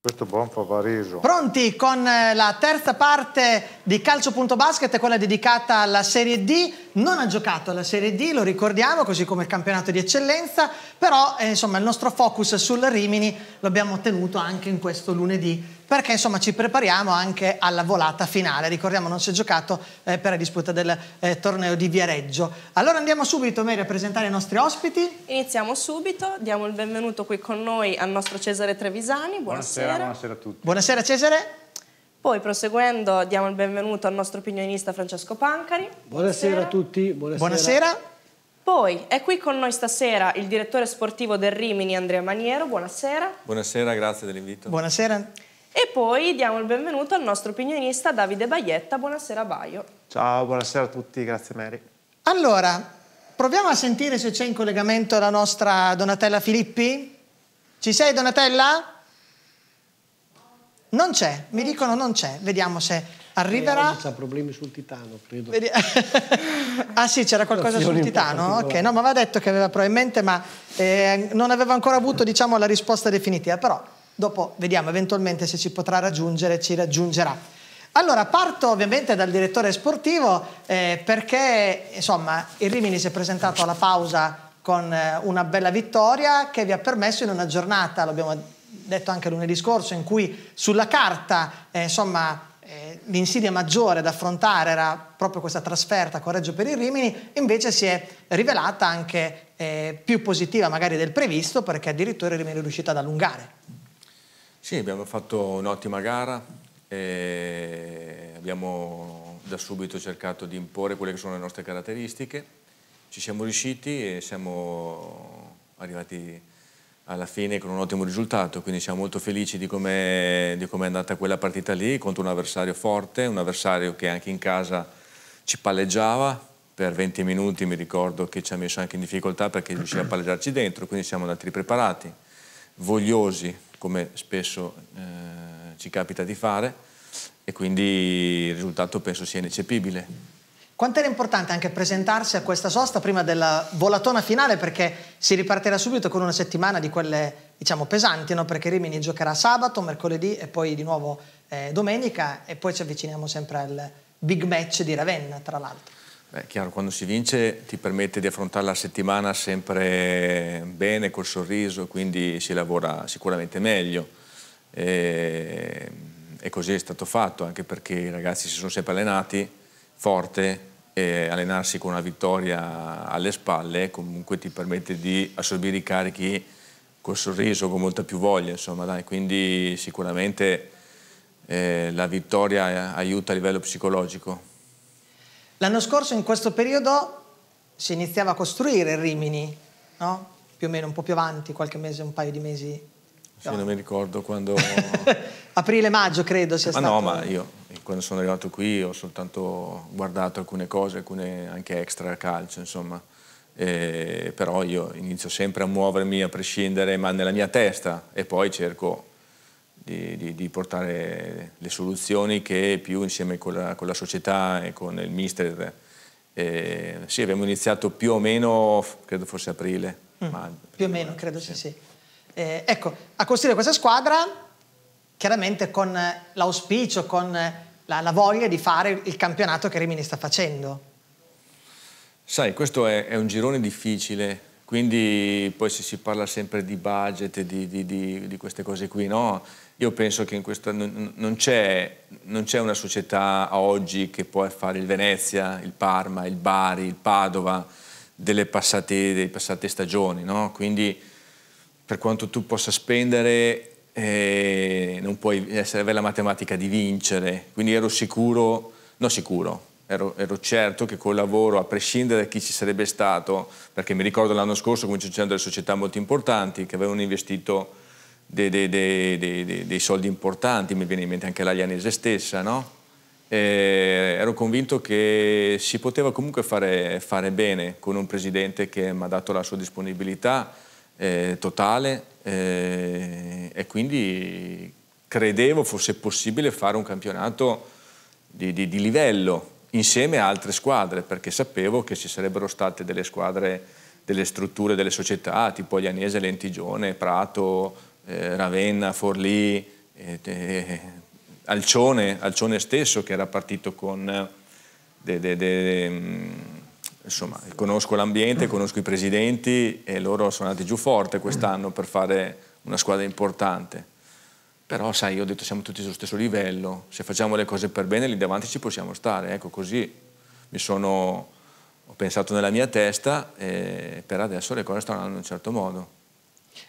Questo buon Favariso. Pronti con eh, la terza parte di Calcio.Basket, quella dedicata alla Serie D. Non ha giocato alla Serie D, lo ricordiamo, così come il campionato di eccellenza, però eh, insomma il nostro focus sul Rimini l'abbiamo ottenuto anche in questo lunedì perché insomma ci prepariamo anche alla volata finale. Ricordiamo non si è giocato eh, per la disputa del eh, torneo di Viareggio. Allora andiamo subito Mary a presentare i nostri ospiti. Iniziamo subito, diamo il benvenuto qui con noi al nostro Cesare Trevisani. Buonasera. Buonasera, buonasera a tutti. Buonasera Cesare. Poi proseguendo diamo il benvenuto al nostro opinionista Francesco Pancari. Buonasera, buonasera a tutti. Buonasera. buonasera. Poi è qui con noi stasera il direttore sportivo del Rimini Andrea Maniero, buonasera. Buonasera, grazie dell'invito. Buonasera. E poi diamo il benvenuto al nostro opinionista Davide Baietta. Buonasera Baio. Ciao, buonasera a tutti, grazie Mary. Allora, proviamo a sentire se c'è in collegamento la nostra Donatella Filippi. Ci sei Donatella? Non c'è, mi dicono non c'è, vediamo se arriverà. Eh, c'ha problemi sul titano, credo. Vedi... ah sì, c'era qualcosa sul titano? Ok, no, ma aveva detto che aveva probabilmente, ma eh, non aveva ancora avuto diciamo, la risposta definitiva, però Dopo vediamo eventualmente se ci potrà raggiungere, ci raggiungerà. Allora, parto ovviamente dal direttore sportivo eh, perché insomma, il Rimini si è presentato alla pausa con eh, una bella vittoria che vi ha permesso in una giornata, l'abbiamo detto anche lunedì scorso, in cui sulla carta eh, insomma, eh, l'insidia maggiore da affrontare era proprio questa trasferta con Reggio per il Rimini, invece si è rivelata anche eh, più positiva magari del previsto perché addirittura il Rimini è riuscito ad allungare. Sì, abbiamo fatto un'ottima gara e abbiamo da subito cercato di imporre quelle che sono le nostre caratteristiche. Ci siamo riusciti e siamo arrivati alla fine con un ottimo risultato, quindi siamo molto felici di come è, com è andata quella partita lì contro un avversario forte, un avversario che anche in casa ci palleggiava per 20 minuti, mi ricordo che ci ha messo anche in difficoltà perché riusciva a palleggiarci dentro, quindi siamo andati preparati, vogliosi come spesso eh, ci capita di fare e quindi il risultato penso sia ineccepibile. Quanto era importante anche presentarsi a questa sosta prima della volatona finale perché si ripartirà subito con una settimana di quelle diciamo pesanti no? perché Rimini giocherà sabato, mercoledì e poi di nuovo eh, domenica e poi ci avviciniamo sempre al big match di Ravenna tra l'altro. Beh, chiaro, quando si vince ti permette di affrontare la settimana sempre bene, col sorriso, quindi si lavora sicuramente meglio. E, ehm, e così è stato fatto, anche perché i ragazzi si sono sempre allenati forte e allenarsi con una vittoria alle spalle comunque ti permette di assorbire i carichi col sorriso, con molta più voglia, insomma, dai. Quindi sicuramente eh, la vittoria aiuta a livello psicologico. L'anno scorso in questo periodo si iniziava a costruire Rimini, no? più o meno un po' più avanti, qualche mese, un paio di mesi. Sì, no. non mi ricordo quando... Aprile-maggio credo sia ma ah, stato. Ma no, ma io quando sono arrivato qui ho soltanto guardato alcune cose, alcune anche extra calcio, insomma. E, però io inizio sempre a muovermi a prescindere, ma nella mia testa e poi cerco di, di, di, portare le soluzioni che più insieme con la, con la società e con il mister eh, sì, abbiamo iniziato più o meno, credo fosse aprile. Mm. Ma, più o meno, credo sì, sì. Eh, ecco, a costruire questa squadra, chiaramente con l'auspicio, con la, la, voglia di fare il campionato che Rimini sta facendo. Sai, questo è, è un girone difficile quindi poi si parla sempre di budget, di, di, di, di queste cose qui, no? Io penso che in questa, non, non c'è, una società oggi che può fare il Venezia, il Parma, il Bari, il Padova delle passate, delle passate stagioni, no? Quindi per quanto tu possa spendere eh, non puoi essere la matematica di vincere, quindi ero sicuro, no sicuro, Ero, ero, certo che col lavoro, a prescindere da chi ci sarebbe stato, perché mi ricordo l'anno scorso come c'erano delle società molto importanti che avevano investito dei, dei, dei, dei, soldi importanti, mi viene in mente anche l'Alianese stessa, no? ero convinto che si poteva comunque fare, fare, bene con un presidente che mi ha dato la sua disponibilità eh, totale eh, e quindi credevo fosse possibile fare un campionato di, di, di livello insieme a altre squadre, perché sapevo che ci sarebbero state delle squadre, delle strutture, delle società, tipo Aglianese, Lentigione, Prato, eh, Ravenna, Forlì, eh, eh, Alcione, Alcione stesso che era partito con... Eh, de, de, de, mm, insomma, conosco l'ambiente, conosco i presidenti e loro sono andati giù forte quest'anno per fare una squadra importante. Però sai, io ho detto siamo tutti sullo stesso livello, se facciamo le cose per bene lì davanti ci possiamo stare, ecco così mi sono, ho pensato nella mia testa e per adesso le cose stanno andando in un certo modo.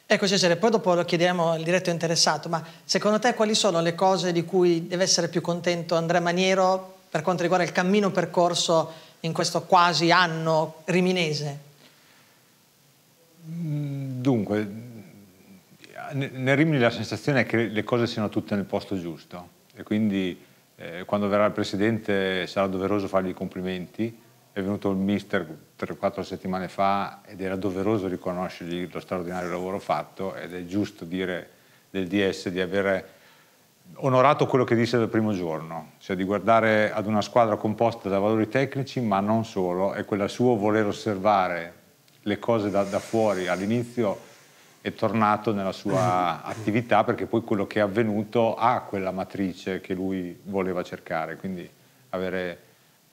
Ecco Cesare, poi dopo lo chiediamo al diretto interessato, ma secondo te quali sono le cose di cui deve essere più contento Andrea Maniero per quanto riguarda il cammino percorso in questo quasi anno riminese? Mm, dunque, nel Rimini la sensazione è che le cose siano tutte nel posto giusto e quindi eh, quando verrà il presidente sarà doveroso fargli i complimenti. È venuto il mister 3-4 settimane fa ed era doveroso riconoscergli lo straordinario lavoro fatto ed è giusto dire del DS di avere onorato quello che disse dal primo giorno, cioè di guardare ad una squadra composta da valori tecnici ma non solo e quel suo voler osservare le cose da, da fuori all'inizio è tornato nella sua attività perché poi quello che è avvenuto ha quella matrice che lui voleva cercare, quindi avere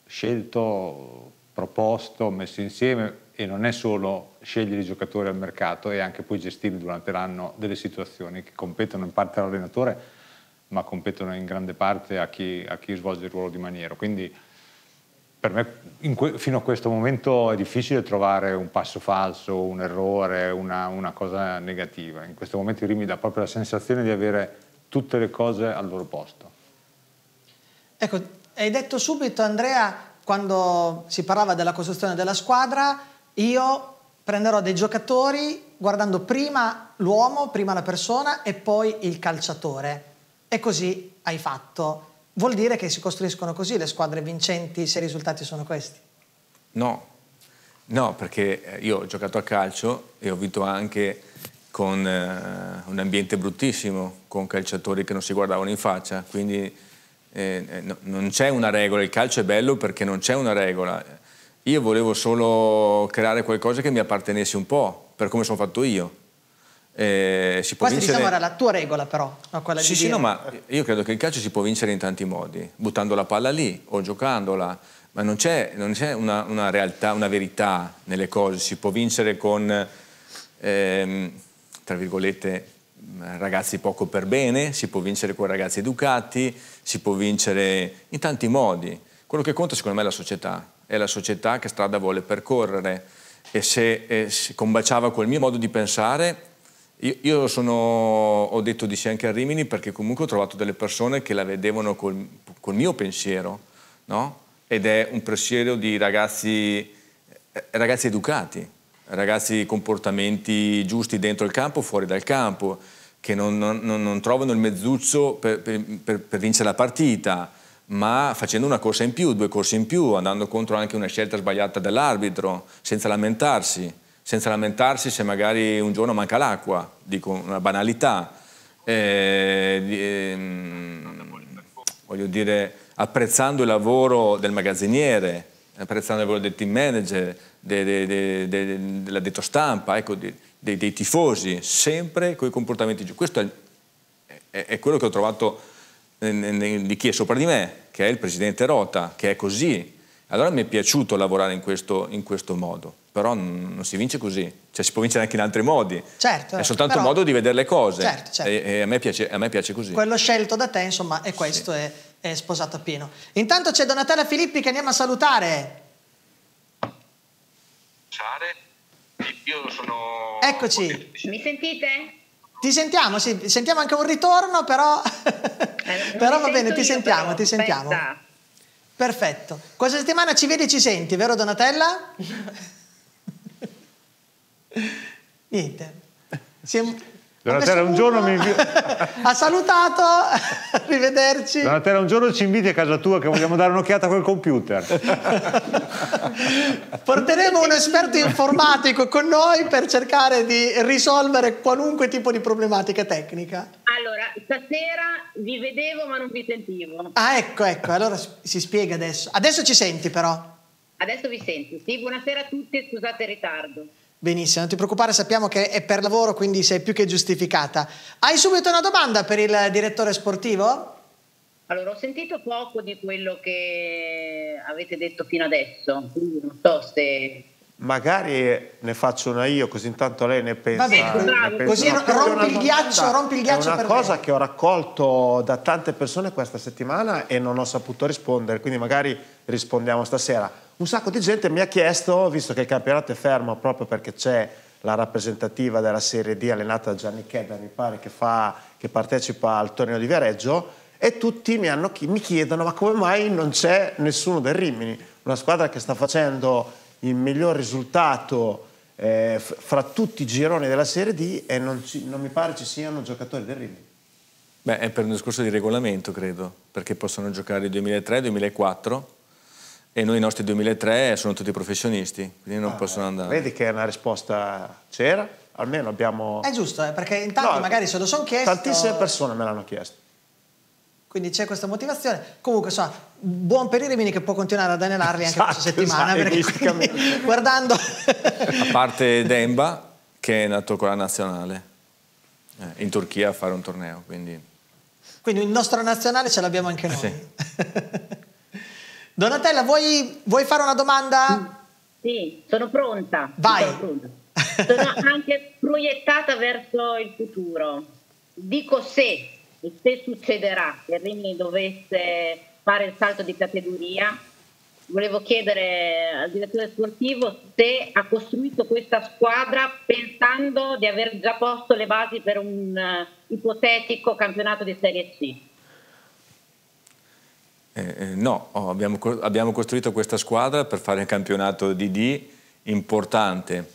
scelto, proposto, messo insieme e non è solo scegliere i giocatori al mercato, e anche poi gestire durante l'anno delle situazioni che competono in parte all'allenatore ma competono in grande parte a chi, a chi svolge il ruolo di maniero. Quindi, per me que- fino a questo momento è difficile trovare un passo falso, un errore, una, una cosa negativa. In questo momento il mi dà proprio la sensazione di avere tutte le cose al loro posto. Ecco, hai detto subito Andrea, quando si parlava della costruzione della squadra, io prenderò dei giocatori guardando prima l'uomo, prima la persona e poi il calciatore. E così hai fatto. Vuol dire che si costruiscono così le squadre vincenti se i risultati sono questi? No, no, perché eh, io ho giocato a calcio e ho vinto anche con eh, un ambiente bruttissimo, con calciatori che non si guardavano in faccia, quindi eh, eh no, non c'è una regola, il calcio è bello perché non c'è una regola. Io volevo solo creare qualcosa che mi appartenesse un po', per come sono fatto io eh, si può Questa vincere... diciamo era la tua regola però, no? quella sì, di Sì, dire. no, ma io credo che il calcio si può vincere in tanti modi, buttando la palla lì o giocandola, ma non c'è, una, una, realtà, una verità nelle cose, si può vincere con, ehm, tra virgolette, ragazzi poco per bene, si può vincere con ragazzi educati, si può vincere in tanti modi. Quello che conta secondo me è la società, è la società che strada vuole percorrere e se, e se combaciava col mio modo di pensare io, io sono, ho detto di sì anche a Rimini perché comunque ho trovato delle persone che la vedevano col, col mio pensiero, no? ed è un pensiero di ragazzi, eh, ragazzi educati, ragazzi comportamenti giusti dentro il campo, fuori dal campo, che non, non, non trovano il mezzuccio per, per, per vincere la partita, ma facendo una corsa in più, due corse in più, andando contro anche una scelta sbagliata dell'arbitro, senza lamentarsi senza lamentarsi se magari un giorno manca l'acqua, dico una banalità. Eh, ehm, voglio dire, apprezzando il lavoro del magazziniere, apprezzando il lavoro del team manager, dell'addetto stampa, ecco, dei, dei, dei, tifosi, sempre con i comportamenti giusti. Questo è, è, è, quello che ho trovato di chi è sopra di me, che è il presidente Rota, che è così. Allora mi è piaciuto lavorare in questo, in questo modo però non si vince così, cioè si può vincere anche in altri modi. Certo. È soltanto un modo di vedere le cose. Certo, certo. E, e a, me piace, a, me piace, così. Quello scelto da te, insomma, è questo sì. è, è, sposato a pieno. Intanto c'è Donatella Filippi che andiamo a salutare. Ciao, Io sono... Eccoci. Mi sentite? Ti sentiamo, sì. Sentiamo anche un ritorno, però... Eh, però va bene, ti sentiamo, però, ti sentiamo. Pensa. Perfetto. Questa settimana ci vedi e ci senti, vero Donatella? Niente. Si è... Donatella, un giorno mi invita. ha salutato, arrivederci. Donatella, un giorno ci inviti a casa tua che vogliamo dare un'occhiata a quel computer. Porteremo un esperto informatico con noi per cercare di risolvere qualunque tipo di problematica tecnica. Allora, stasera vi vedevo ma non vi sentivo. Ah, ecco, ecco, allora si spiega adesso. Adesso ci senti però. Adesso vi sento. Sì, buonasera a tutti e scusate il ritardo. Benissimo, non ti preoccupare, sappiamo che è per lavoro, quindi sei più che giustificata. Hai subito una domanda per il direttore sportivo? Allora, ho sentito poco di quello che avete detto fino adesso, quindi non so se magari ne faccio una io così intanto lei ne pensa, Vabbè, ne pensa. così no, rompi, il ghiaccio, rompi il ghiaccio è una cosa me. che ho raccolto da tante persone questa settimana e non ho saputo rispondere quindi magari rispondiamo stasera un sacco di gente mi ha chiesto visto che il campionato è fermo proprio perché c'è la rappresentativa della Serie D allenata da Gianni Chedda mi pare che, fa, che partecipa al torneo di Viareggio e tutti mi, hanno, mi chiedono ma come mai non c'è nessuno del Rimini una squadra che sta facendo il miglior risultato eh, fra tutti i gironi della Serie D e non, ci, non mi pare ci siano giocatori del Rimini. Beh, è per un discorso di regolamento, credo, perché possono giocare il 2003, 2004 e noi i nostri 2003 sono tutti professionisti, quindi non ah, possono eh, andare. Vedi che è una risposta c'era, almeno abbiamo... È giusto, eh, perché intanto no, magari se lo sono chiesto... Tantissime persone me l'hanno chiesto. Quindi c'è questa motivazione. Comunque, insomma, buon per i Rimini che può continuare ad anelarli anche esatto, questa settimana. Esatto, perché guardando... A parte Demba, che è nato con la nazionale, eh, in Turchia a fare un torneo, quindi... Quindi il nostro nazionale ce l'abbiamo anche eh, noi. Sì. Donatella, vuoi, vuoi, fare una domanda? Sì, sono pronta. Vai. Sono, pronta. sono anche proiettata verso il futuro. Dico se e se succederà che Rimini dovesse fare il salto di categoria, volevo chiedere al direttore sportivo se ha costruito questa squadra pensando di aver già posto le basi per un uh, ipotetico campionato di Serie C. Eh, eh no, oh, abbiamo, abbiamo, costruito questa squadra per fare un campionato di D importante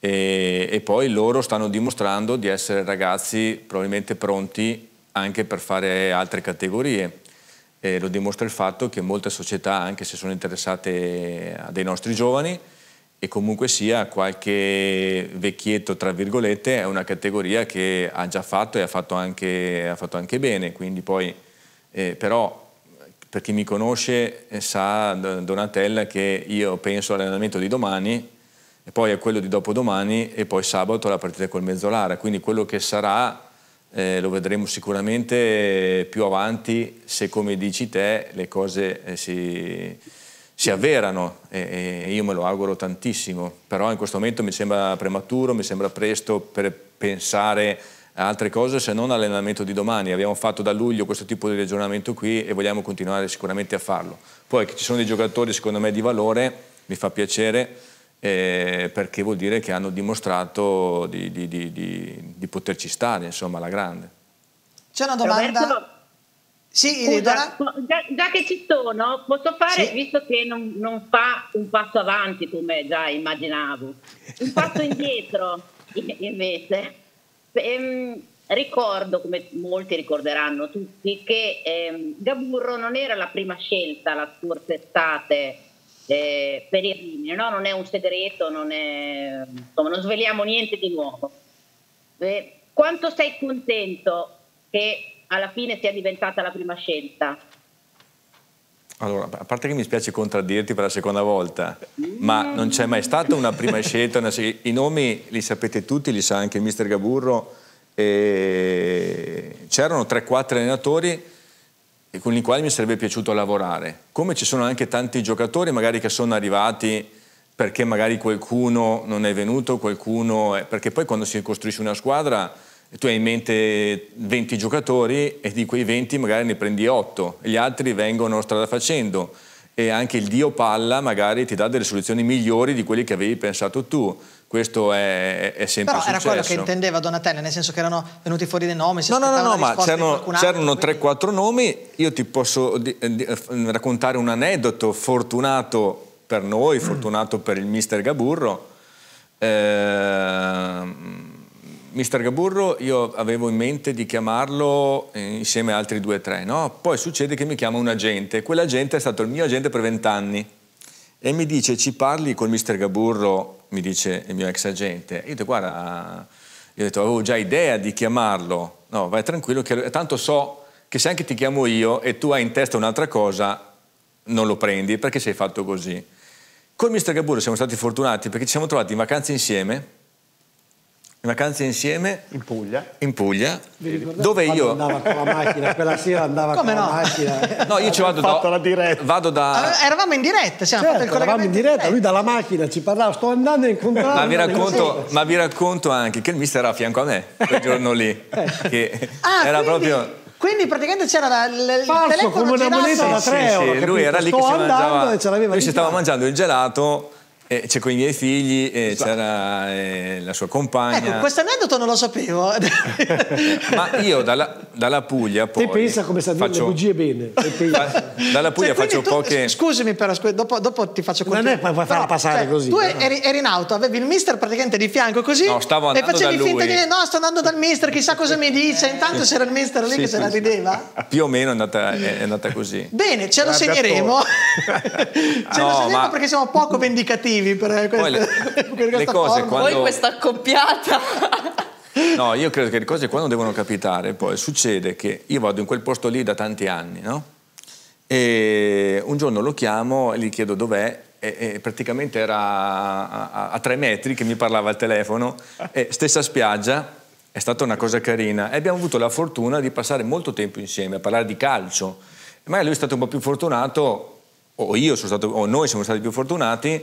e, e poi loro stanno dimostrando di essere ragazzi probabilmente pronti anche per fare altre categorie. Eh, lo dimostra il fatto che molte società, anche se sono interessate a dei nostri giovani, e comunque sia qualche vecchietto, tra virgolette, è una categoria che ha già fatto e ha fatto anche, ha fatto anche bene. Quindi poi, eh, però, per chi mi conosce eh, sa, Donatella, che io penso all'allenamento di domani, e poi a quello di dopodomani, e poi sabato alla partita col Mezzolara. Quindi quello che sarà eh, lo vedremo sicuramente più avanti se come dici te le cose eh, si, si, avverano e, e, io me lo auguro tantissimo, però in questo momento mi sembra prematuro, mi sembra presto per pensare a altre cose se non all'allenamento di domani, abbiamo fatto da luglio questo tipo di ragionamento qui e vogliamo continuare sicuramente a farlo. Poi ci sono dei giocatori secondo me di valore, mi fa piacere, eh, perché vuol dire che hanno dimostrato di, di, di, di poterci stare, insomma, alla grande. C'è una domanda? sì, Scusa, già, già, che ci sono, posso fare, sì. visto che non, non, fa un passo avanti come già immaginavo, un passo indietro invece. Ehm, ricordo, come molti ricorderanno tutti, che ehm, Gaburro non era la prima scelta la scorsa estate eh, per il Rimini, no? non è un segreto, non, è, insomma, non sveliamo niente di nuovo. Eh, quanto sei contento che alla fine sia diventata la prima scelta? Allora, a parte che mi spiace contraddirti per la seconda volta, mm. ma non c'è mai stata una prima scelta, una scelta. i nomi li sapete tutti, li sa anche il mister Gaburro, e... c'erano 3-4 allenatori e con i quali mi sarebbe piaciuto lavorare. Come ci sono anche tanti giocatori magari che sono arrivati perché magari qualcuno non è venuto, qualcuno è... perché poi quando si costruisce una squadra tu hai in mente 20 giocatori e di quei 20 magari ne prendi 8 e gli altri vengono strada facendo e anche il dio palla magari ti dà delle soluzioni migliori di quelle che avevi pensato tu. Questo è, è sempre Però successo. era quello che intendeva Donatella, nel senso che erano venuti fuori dei nomi, si no, no, no, no, ma c'erano, 3-4 nomi, io ti posso di, di, eh, raccontare un aneddoto fortunato per noi, mm. fortunato per il mister Gaburro. Eh, mister Gaburro io avevo in mente di chiamarlo insieme ad altri due o tre, no? Poi succede che mi chiama un agente, quell'agente è stato il mio agente per vent'anni e mi dice ci parli col mister Gaburro mi dice il mio ex agente. Io ho detto, guarda, io ho detto, avevo già idea di chiamarlo. No, vai tranquillo, che, tanto so che se anche ti chiamo io e tu hai in testa un'altra cosa, non lo prendi perché sei fatto così. Con il mister Gaburo siamo stati fortunati perché ci siamo trovati in vacanza insieme in vacanza insieme in Puglia, in Puglia dove io andava con la macchina quella sera andava Come con no? la macchina no io ci vado da, la diretta. vado da ah, eravamo in diretta siamo certo, fatto il eravamo in diretta, lui dalla macchina ci parlava sto andando a incontrare ma vi racconto ma vi racconto anche che il mister era a fianco a me quel eh. giorno lì eh. che ah, era quindi... proprio quindi praticamente c'era il Falso, telefono come una moneta da 3 sì, euro sì, lui era lì che si mangiava lui si stava mangiando il gelato eh, c'è con i miei figli, eh, esatto. c'era eh, la sua compagna. Ecco, questo aneddoto non lo sapevo. Ma io dalla, dalla Puglia poi... Te pensa come sta faccio... le bugie bene. dalla Puglia cioè, faccio tu, poche... Scusami però, dopo, dopo ti faccio continuare. Non è puoi farla passare cioè, così. Tu eh. eri, eri, in auto, avevi il mister praticamente di fianco così. No, stavo andando E facevi finta di dire, no, sto andando dal mister, chissà cosa mi dice. Intanto c'era il mister lì sì, che se la rideva. Più o meno è andata, è andata così. Bene, ce lo segneremo. ce no, lo segneremo ma... perché siamo poco vendicativi. motivi per, queste, eh, le, per le cose, quando... Poi questa accoppiata... no, io credo che le cose quando devono capitare, poi succede che io vado in quel posto lì da tanti anni, no? E un giorno lo chiamo e gli chiedo dov'è e, praticamente era a, a, a, tre metri che mi parlava al telefono, e stessa spiaggia, è stata una cosa carina e abbiamo avuto la fortuna di passare molto tempo insieme a parlare di calcio. Magari lui è stato un po' più fortunato, o io sono stato, o noi siamo stati più fortunati,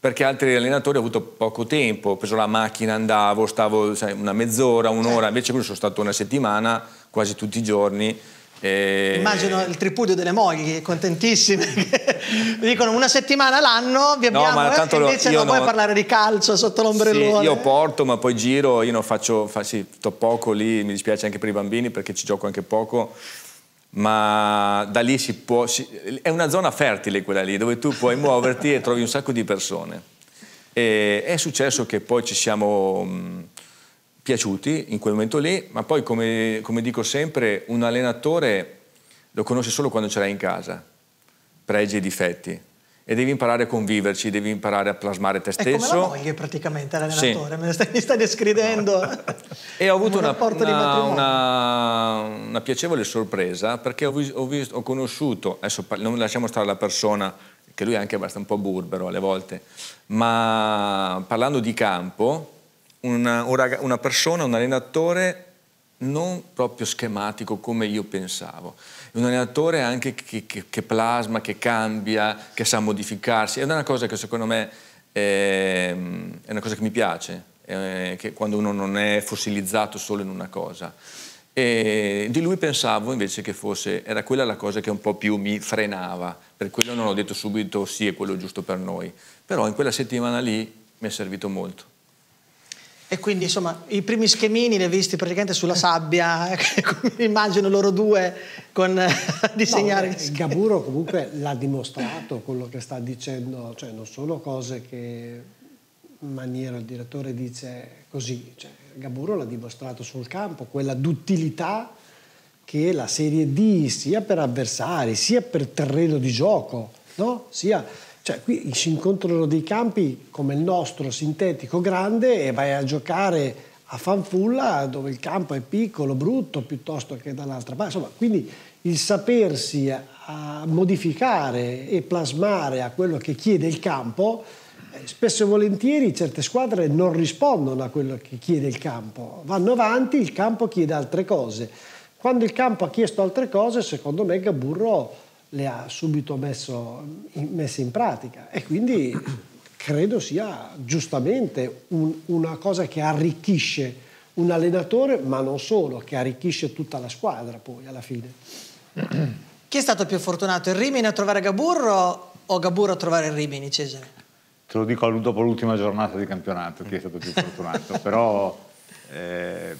perché altri allenatori ho avuto poco tempo, ho preso la macchina, andavo, stavo sai, una mezz'ora, un'ora, sì. Certo. invece qui sono stato una settimana, quasi tutti i giorni. E... Immagino il tripudio delle mogli, contentissime, mi dicono una settimana l'anno, vi abbiamo eh? no, ma tanto e invece lo, non vuoi no... parlare di calcio sotto l'ombrellone. Sì, io porto ma poi giro, io non faccio, fa, sì, sto poco lì, mi dispiace anche per i bambini perché ci gioco anche poco, ma da lì si può... Si, è una zona fertile quella lì, dove tu puoi muoverti e trovi un sacco di persone. E è successo che poi ci siamo mh, mm, piaciuti in quel momento lì, ma poi, come, come dico sempre, un allenatore lo conosce solo quando ce l'hai in casa, pregi e difetti e devi imparare a conviverci, devi imparare a plasmare te stesso. È come la moglie praticamente l'allenatore, sì. me stai, mi stai descrivendo. e ho avuto un una, una, una, piacevole sorpresa perché ho, ho, visto, ho conosciuto, adesso non lasciamo stare la persona, che lui è anche abbastanza un po' burbero alle volte, ma parlando di campo, una, una persona, un allenatore non proprio schematico come io pensavo. È un allenatore anche che, che, che, plasma, che cambia, che sa modificarsi. È una cosa che secondo me è, ehm, è una cosa che mi piace, eh, che quando uno non è fossilizzato solo in una cosa. E di lui pensavo invece che fosse, era quella la cosa che un po' più mi frenava, per quello non ho detto subito sì è quello giusto per noi, però in quella settimana lì mi è servito molto. E quindi insomma i primi schemini li ho visti praticamente sulla sabbia, immagino loro due con eh, disegnare. No, eh, Gaburo comunque l'ha dimostrato quello che sta dicendo, cioè non sono cose che in maniera il direttore dice così, cioè, Gaburo l'ha dimostrato sul campo, quella duttilità che la Serie D sia per avversari, sia per terreno di gioco, no? sia cioè, qui si incontrano dei campi come il nostro, sintetico, grande, e vai a giocare a fanfulla dove il campo è piccolo, brutto, piuttosto che dall'altra parte. Insomma, quindi il sapersi a modificare e plasmare a quello che chiede il campo, eh, spesso e volentieri certe squadre non rispondono a quello che chiede il campo, vanno avanti, il campo chiede altre cose. Quando il campo ha chiesto altre cose, secondo me Gaburro le ha subito messo, messe in pratica e quindi credo sia giustamente un, una cosa che arricchisce un allenatore, ma non solo, che arricchisce tutta la squadra poi alla fine. Chi è stato più fortunato, il Rimini a trovare Gaburro o Gaburro a trovare il Rimini, Cesare? Te lo dico dopo l'ultima giornata di campionato, chi è stato più fortunato, però eh,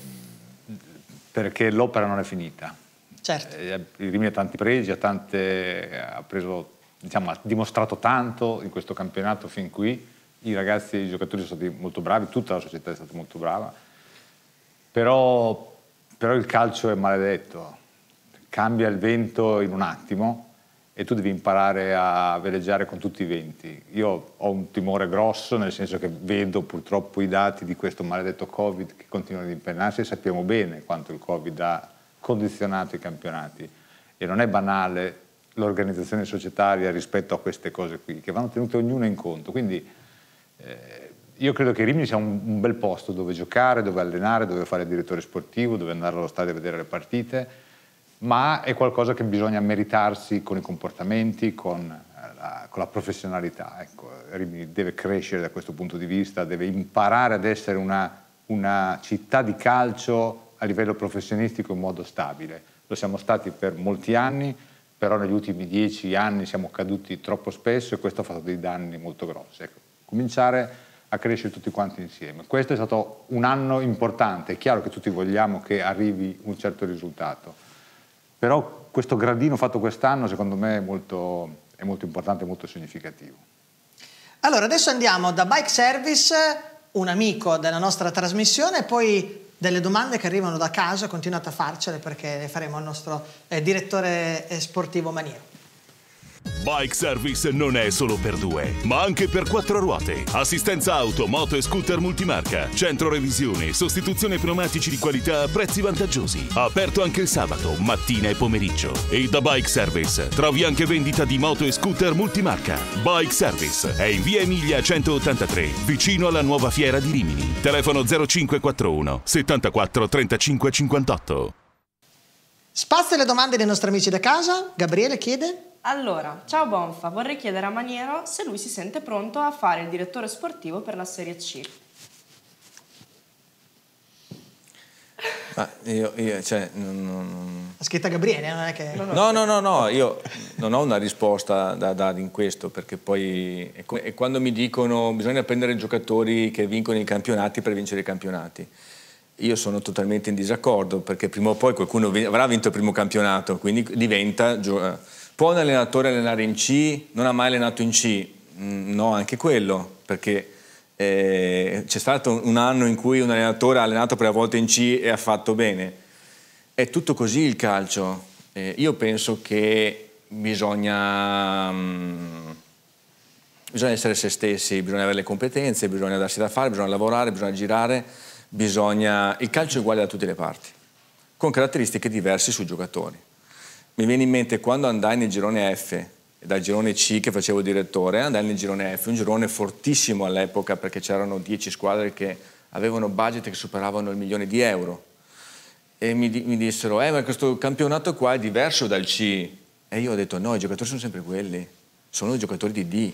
perché l'opera non è finita Certo. Eh, eh Rimini ha tanti pregi, ha, tante, ha, preso, diciamo, ha dimostrato tanto in questo campionato fin qui. I ragazzi, e i giocatori sono stati molto bravi, tutta la società è stata molto brava. Però, però il calcio è maledetto, cambia il vento in un attimo e tu devi imparare a veleggiare con tutti i venti. Io ho un timore grosso, nel senso che vedo purtroppo i dati di questo maledetto Covid che continuano ad impennarsi e sappiamo bene quanto il Covid ha condizionato i campionati e non è banale l'organizzazione societaria rispetto a queste cose qui, che vanno tenute ognuna in conto. Quindi eh, io credo che Rimini sia un, un, bel posto dove giocare, dove allenare, dove fare il direttore sportivo, dove andare allo stadio a vedere le partite, ma è qualcosa che bisogna meritarsi con i comportamenti, con eh, la, con la professionalità. Ecco, Rimini deve crescere da questo punto di vista, deve imparare ad essere una, una città di calcio a livello professionistico in modo stabile. Lo siamo stati per molti anni, però negli ultimi dieci anni siamo caduti troppo spesso e questo ha fatto dei danni molto grossi. Ecco, cominciare a crescere tutti quanti insieme. Questo è stato un anno importante, è chiaro che tutti vogliamo che arrivi un certo risultato, però questo gradino fatto quest'anno secondo me è molto, è molto importante molto significativo. Allora adesso andiamo da Bike Service, un amico della nostra trasmissione, poi delle domande che arrivano da casa, continuate a farcele perché le faremo al nostro eh, direttore eh, sportivo Maniero. Bike Service non è solo per due, ma anche per quattro ruote. Assistenza auto, moto e scooter multimarca, centro revisione, sostituzione pneumatici di qualità a prezzi vantaggiosi. Aperto anche il sabato, mattina e pomeriggio. E da Bike Service trovi anche vendita di moto e scooter multimarca. Bike Service è in via Emilia 183, vicino alla nuova fiera di Rimini. Telefono 0541 74 35 58. Spazio alle domande dei nostri amici da casa. Gabriele chiede. Allora, ciao Bonfa, vorrei chiedere a Maniero se lui si sente pronto a fare il direttore sportivo per la Serie C. Ah, io, io, cioè, non, non... Ha scritta Gabriele, non è che... No, no, no, no, no io non ho una risposta da dare in questo, perché poi... E quando mi dicono bisogna prendere giocatori che vincono i campionati per vincere i campionati, io sono totalmente in disaccordo, perché prima o poi qualcuno avrà vinto il primo campionato, quindi diventa Può un allenatore allenare in C? Non ha mai allenato in C? Mm, no, anche quello, perché eh, c'è stato un anno in cui un allenatore ha allenato per la volta in C e ha fatto bene. È tutto così il calcio. Eh, io penso che bisogna, mm, bisogna essere se stessi, bisogna avere le competenze, bisogna darsi da fare, bisogna lavorare, bisogna girare, bisogna... Il calcio è uguale da tutte le parti, con caratteristiche diverse sui giocatori mi viene in mente quando andai nel girone F, dal girone C che facevo direttore, andai nel girone F, un girone fortissimo all'epoca perché c'erano 10 squadre che avevano budget che superavano il milione di euro. E mi, mi dissero, eh ma questo campionato qua è diverso dal C. E io ho detto, no, i giocatori sono sempre quelli, sono i giocatori di D.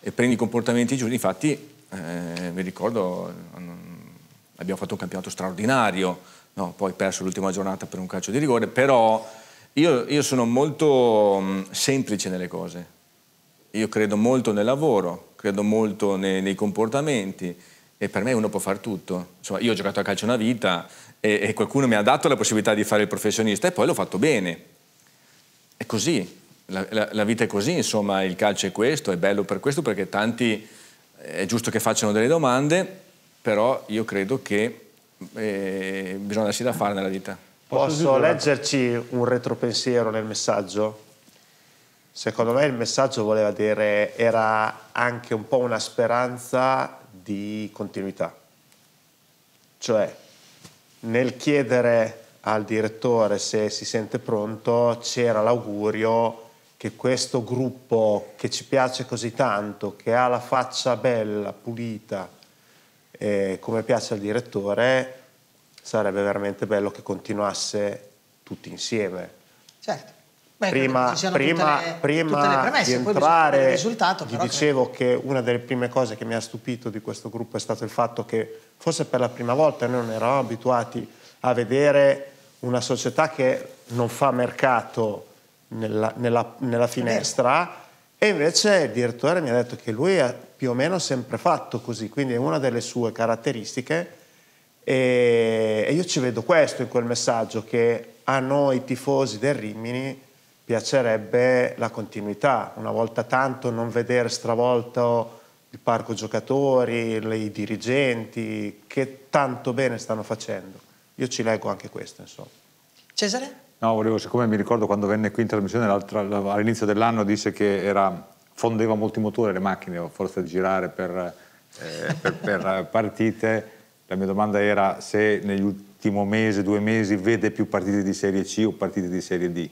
E prendi i comportamenti giusti, infatti eh, mi ricordo, abbiamo fatto un campionato straordinario, no, poi perso l'ultima giornata per un calcio di rigore, però io, io sono molto mm, semplice nelle cose. Io credo molto nel lavoro, credo molto nei, nei comportamenti e per me uno può fare tutto. Insomma, io ho giocato a calcio una vita e, e qualcuno mi ha dato la possibilità di fare il professionista e poi l'ho fatto bene. È così, la, la, la, vita è così, insomma, il calcio è questo, è bello per questo perché tanti eh, è giusto che facciano delle domande, però io credo che eh, bisogna darsi da fare nella vita. Posso leggerci un retropensiero nel messaggio? Secondo me il messaggio voleva dire era anche un po' una speranza di continuità. Cioè, nel chiedere al direttore se si sente pronto c'era l'augurio che questo gruppo che ci piace così tanto, che ha la faccia bella, pulita, eh, come piace al direttore, sarebbe veramente bello che continuasse tutti insieme. Certo. Beh, prima, prima, tutte le, prima tutte premesse, di entrare, risultato, vi dicevo credo. che una delle prime cose che mi ha stupito di questo gruppo è stato il fatto che forse per la prima volta noi non eravamo abituati a vedere una società che non fa mercato nella, nella, nella finestra e invece il direttore mi ha detto che lui ha più o meno sempre fatto così, quindi è una delle sue caratteristiche e, e io ci vedo questo in quel messaggio, che a noi tifosi del Rimini piacerebbe la continuità, una volta tanto non vedere stravolto il parco giocatori, i dirigenti, che tanto bene stanno facendo. Io ci leggo anche questo, insomma. Cesare? No, volevo, siccome mi ricordo quando venne qui in trasmissione all'inizio dell'anno disse che era, fondeva molti motori le macchine, a girare per, eh, per, per eh, partite la mia domanda era se negli ultimi mesi, due mesi, vede più partite di Serie C o partite di Serie D.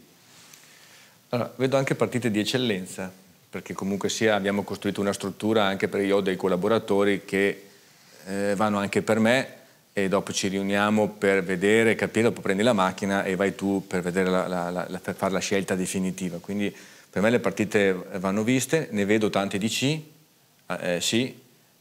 Allora, vedo anche partite di eccellenza, perché comunque sia abbiamo costruito una struttura anche per io ho dei collaboratori che eh, vanno anche per me e dopo ci riuniamo per vedere, capire, dopo prendi la macchina e vai tu per, la, la, la, per fare la scelta definitiva. Quindi per me le partite vanno viste, ne vedo tante di C, ah, eh, sì,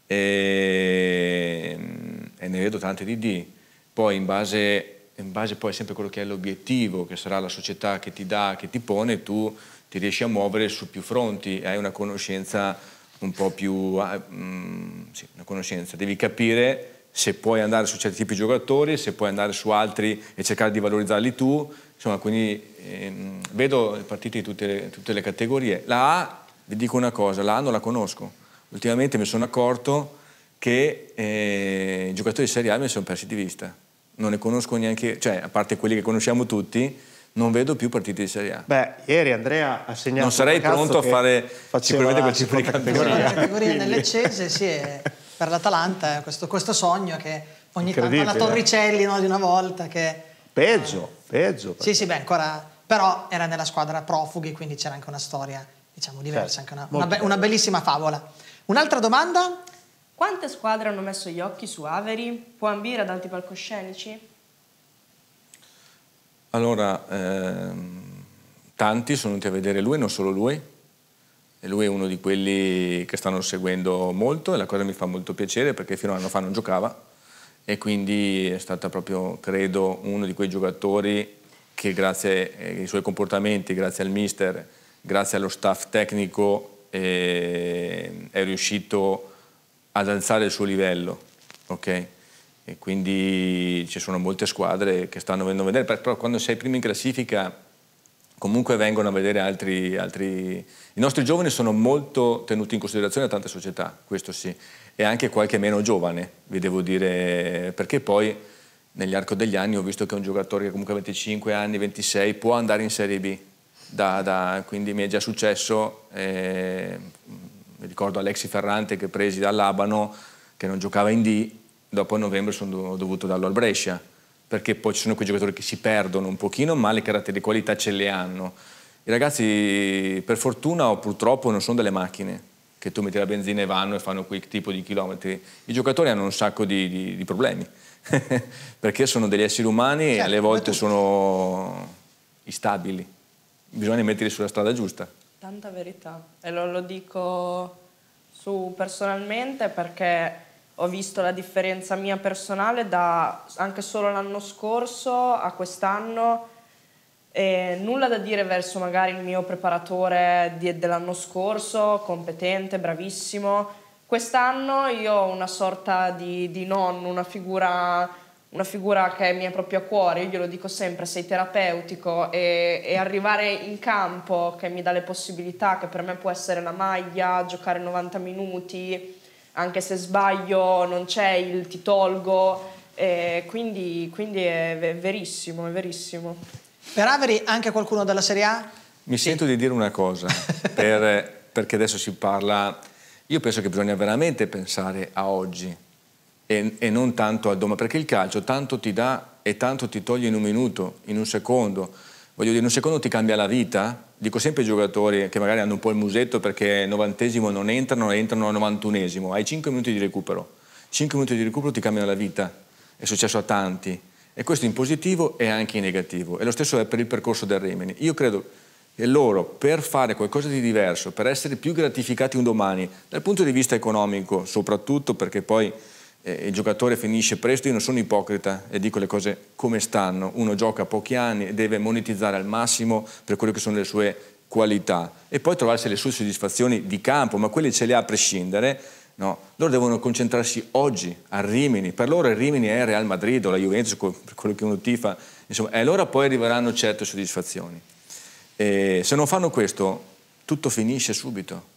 e mm, e ne vedo tante di D, poi in base, in base poi sempre a quello che è l'obiettivo, che sarà la società che ti dà, che ti pone, tu ti riesci a muovere su più fronti, hai una conoscenza un po' più... Ah, mm, sì, una conoscenza, devi capire se puoi andare su certi tipi di giocatori, se puoi andare su altri e cercare di valorizzarli tu, insomma, quindi ehm, vedo le partite di tutte le, tutte le categorie. La A, vi dico una cosa, la A non la conosco. Ultimamente mi sono accorto che eh, i giocatori di Serie A mi sono persi di vista. Non ne conosco neanche, cioè a parte quelli che conosciamo tutti, non vedo più partite di Serie A. Beh, ieri Andrea ha segnato. Non sarei pronto a fare sicuramente quel tipo di categoria. La categoria nell'Eccese sì, per l'Atalanta questo, questo, sogno che ogni tanto la Torricelli no, di una volta. Che, peggio, eh, peggio. Sì, sì, beh, ancora. Però era nella squadra profughi, quindi c'era anche una storia, diciamo, diversa, certo, anche una, una, be- una bellissima favola. Un'altra domanda quante squadre hanno messo gli occhi su Avery? Può ambire ad alti palcoscenici? Allora, ehm, tanti sono venuti a vedere lui, non solo lui. E lui è uno di quelli che stanno seguendo molto e la cosa mi fa molto piacere perché fino a un anno fa non giocava e quindi è stato proprio, credo, uno di quei giocatori che grazie ai suoi comportamenti, grazie al mister, grazie allo staff tecnico eh, è riuscito a ad alzare il suo livello, ok? E quindi ci sono molte squadre che stanno venendo a vedere, però quando sei primo in classifica comunque vengono a vedere altri, altri... I nostri giovani sono molto tenuti in considerazione da tante società, questo sì, e anche qualche meno giovane, vi devo dire, perché poi negli arco degli anni ho visto che un giocatore che comunque ha 25 anni, 26, può andare in Serie B, da, da, quindi mi è già successo, eh, mi ricordo Alexi Ferrante che presi dall'Abano, che non giocava in D, dopo a novembre sono dovuto darlo al Brescia, perché poi ci sono quei giocatori che si perdono un pochino, ma le caratteristiche, di qualità ce le hanno. I ragazzi, per fortuna o purtroppo, non sono delle macchine che tu metti la benzina e vanno e fanno quel tipo di chilometri. I giocatori hanno un sacco di, di, di problemi, perché sono degli esseri umani certo, e alle volte sono instabili. Bisogna metterli sulla strada giusta tanta verità e lo, lo dico su personalmente perché ho visto la differenza mia personale da anche solo l'anno scorso a quest'anno e nulla da dire verso magari il mio preparatore di, dell'anno scorso, competente, bravissimo. Quest'anno io ho una sorta di, di nonno, una figura una figura che mi è proprio a cuore, io glielo dico sempre, sei terapeutico e, e, arrivare in campo che mi dà le possibilità, che per me può essere la maglia, giocare 90 minuti, anche se sbaglio non c'è il ti tolgo, eh, quindi, quindi è verissimo, è verissimo. Per Averi anche qualcuno della Serie A? Mi sì. sento di dire una cosa, per, perché adesso si parla, io penso che bisogna veramente pensare a oggi, e, e non tanto al domani, perché il calcio tanto ti dà e tanto ti toglie in un minuto, in un secondo. Voglio dire, in un secondo ti cambia la vita. Dico sempre ai giocatori che magari hanno un po' il musetto perché al novantesimo non entrano, entrano al novantunesimo. Hai 5 minuti di recupero. 5 minuti di recupero ti cambiano la vita. È successo a tanti. E questo in positivo e anche in negativo. E lo stesso è per il percorso del Rimini. Io credo che loro, per fare qualcosa di diverso, per essere più gratificati un domani, dal punto di vista economico soprattutto, perché poi eh, il giocatore finisce presto, io non sono ipocrita e dico le cose come stanno, uno gioca pochi anni e deve monetizzare al massimo per quelle che sono le sue qualità e poi trovarsi le sue soddisfazioni di campo, ma quelle ce le ha a prescindere, no? loro devono concentrarsi oggi a Rimini, per loro il Rimini è Real Madrid o la Juventus, per quello che uno tifa, insomma, e allora poi arriveranno certe soddisfazioni. E se non fanno questo, tutto finisce subito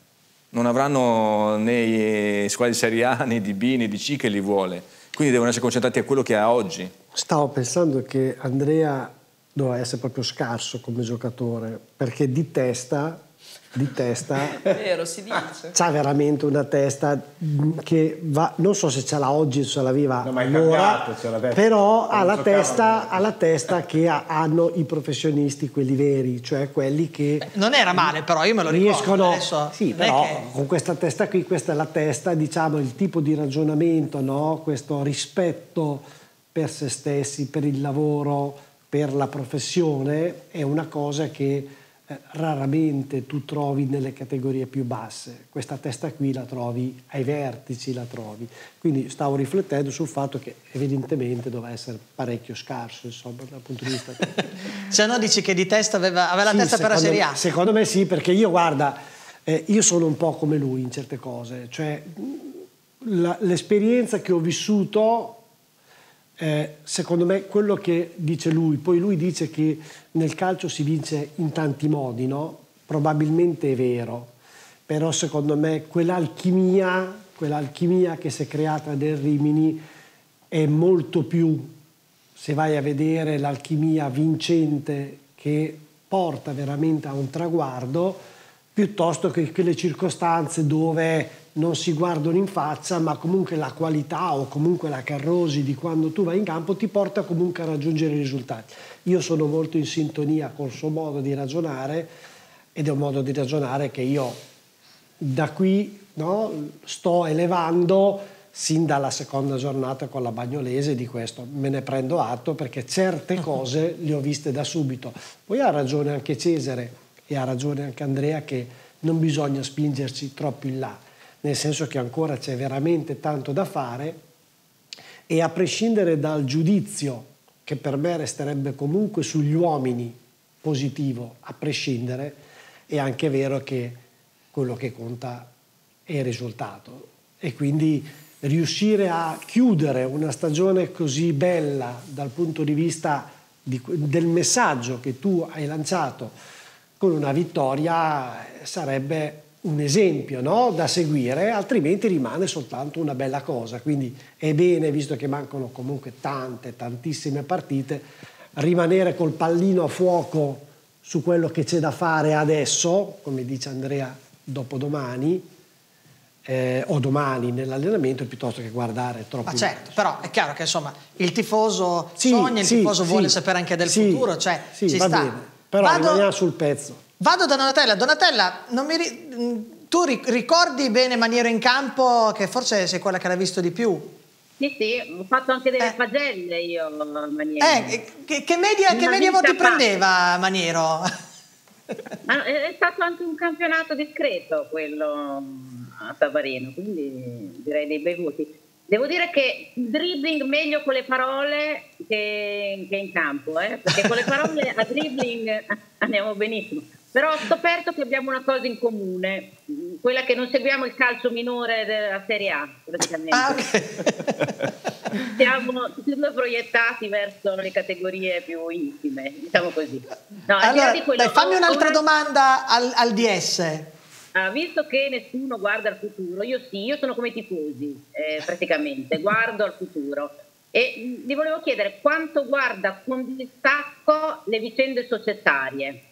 non avranno né eh, squadre di Serie A, né di B, né di C che li vuole. Quindi devono essere concentrati a quello che ha oggi. Stavo pensando che Andrea doveva essere proprio scarso come giocatore, perché di testa di testa. vero, si dice. C'ha veramente una testa che va, non so se ce l'ha oggi o se la viva no, allora, però ha la, testa, ha la, testa, che ha, hanno i professionisti, quelli veri, cioè quelli che... Beh, non era male però, io me lo riescono, ricordo adesso. Sì, però che... con questa testa qui, questa è la testa, diciamo, il tipo di ragionamento, no? questo rispetto per se stessi, per il lavoro, per la professione, è una cosa che eh, raramente tu trovi nelle categorie più basse. Questa testa qui la trovi ai vertici, la trovi. Quindi stavo riflettendo sul fatto che evidentemente doveva essere parecchio scarso, insomma, dal punto di vista... Se no, dici che di testa aveva, aveva sì, la testa per la Serie A? Secondo me sì, perché io, guarda, eh, io sono un po' come lui in certe cose. Cioè, l'esperienza che ho vissuto eh, secondo me quello che dice lui, poi lui dice che nel calcio si vince in tanti modi, no? probabilmente è vero, però secondo me quell'alchimia, quell'alchimia che si è creata del Rimini è molto più, se vai a vedere l'alchimia vincente che porta veramente a un traguardo, piuttosto che quelle circostanze dove non si guardano in faccia, ma comunque la qualità o comunque la carrosi di quando tu vai in campo ti porta comunque a raggiungere i risultati. Io sono molto in sintonia col suo modo di ragionare ed è un modo di ragionare che io da qui no, sto elevando sin dalla seconda giornata con la Bagnolese di questo me ne prendo atto perché certe mhm. cose le ho viste da subito. Poi ha ragione anche Cesare e ha ragione anche Andrea che non bisogna spingerci troppo in là nel senso che ancora c'è veramente tanto da fare e a prescindere dal giudizio che per me resterebbe comunque sugli uomini positivo, a prescindere, è anche vero che quello che conta è il risultato e quindi riuscire a chiudere una stagione così bella dal punto di vista di, del messaggio che tu hai lanciato con una vittoria eh, sarebbe un esempio no? da seguire, altrimenti rimane soltanto una bella cosa. Quindi è bene, visto che mancano comunque tante, tantissime partite, rimanere col pallino a fuoco su quello che c'è da fare adesso, come dice Andrea, dopodomani. Eh, o domani nell'allenamento piuttosto che guardare troppo. Ma certo, però è chiaro che insomma il tifoso sì, sogna, il sì, tifoso sì, vuole sapere anche del futuro, cioè sì, ci va sta. Bene, però Vado... rimaniamo sul pezzo. Vado da Donatella. Donatella, ri... tu ricordi bene Maniero in campo, che forse sei quella che l'ha visto di più? Sì, sì, ho fatto anche delle eh. pagelle io, Maniero. Eh, che, che, media, che media voti prendeva Maniero? Ah, è stato anche un campionato discreto quello a Savarino, quindi direi dei bei voti. Devo dire che dribbling meglio con le parole che, che in campo, eh? perché con le parole a dribbling andiamo benissimo. Però ho scoperto che abbiamo una cosa in comune, quella che non seguiamo il calcio minore della Serie A, praticamente. Ah, okay. siamo, tutti proiettati verso le categorie più intime, diciamo così. No, allora, dai, fammi un'altra come... domanda al, al DS. Ah, visto che nessuno guarda al futuro, io sì, io sono come i tifosi, eh, praticamente, guardo al futuro. E vi volevo chiedere quanto guarda con distacco le vicende societarie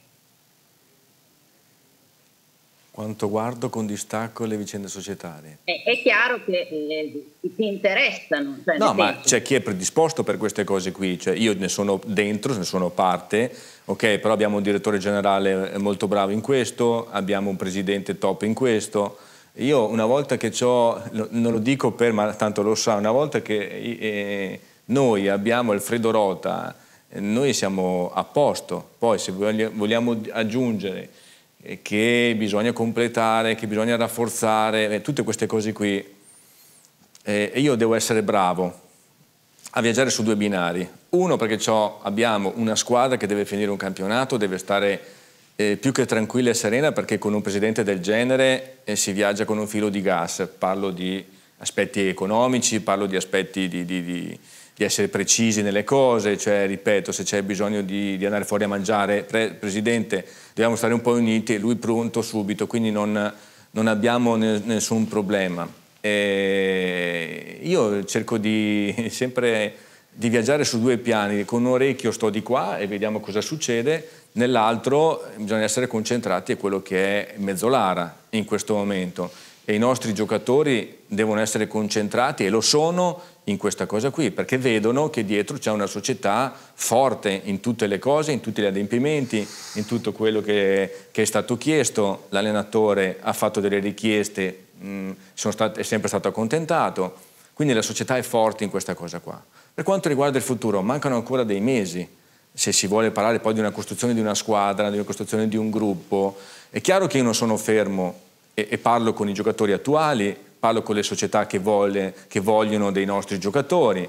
quanto guardo con distacco le vicende societarie. È, è chiaro che eh, ti interessano. Cioè no, ma c'è chi è predisposto per queste cose qui, cioè io ne sono dentro, ne sono parte, ok, però abbiamo un direttore generale eh, molto bravo in questo, abbiamo un presidente top in questo. Io una volta che ciò, non lo dico per, ma tanto lo sa, una volta che eh, noi abbiamo Alfredo Rota, eh, noi siamo a posto. Poi se vogliamo aggiungere che bisogna completare, che bisogna rafforzare, tutte queste cose qui. E io devo essere bravo a viaggiare su due binari. Uno perché abbiamo una squadra che deve finire un campionato, deve stare eh, più che tranquilla e serena perché con un presidente del genere eh, si viaggia con un filo di gas. Parlo di aspetti economici, parlo di aspetti di, di, di di essere precisi nelle cose, cioè ripeto se c'è bisogno di, di, andare fuori a mangiare, Pre Presidente dobbiamo stare un po' uniti, e lui pronto subito, quindi non, non abbiamo ne nessun problema. E io cerco di sempre di viaggiare su due piani, con un orecchio sto di qua e vediamo cosa succede, nell'altro bisogna essere concentrati a quello che è Mezzolara in questo momento e i nostri giocatori devono essere concentrati e lo sono in questa cosa qui, perché vedono che dietro c'è una società forte in tutte le cose, in tutti gli adempimenti, in tutto quello che, che è stato chiesto, l'allenatore ha fatto delle richieste, mh, mm, state, è sempre stato accontentato, quindi la società è forte in questa cosa qua. Per quanto riguarda il futuro, mancano ancora dei mesi, se si vuole parlare poi di una costruzione di una squadra, di una costruzione di un gruppo, è chiaro che io non sono fermo e, e parlo con i giocatori attuali, parlo con le società che, vole, che vogliono dei nostri giocatori,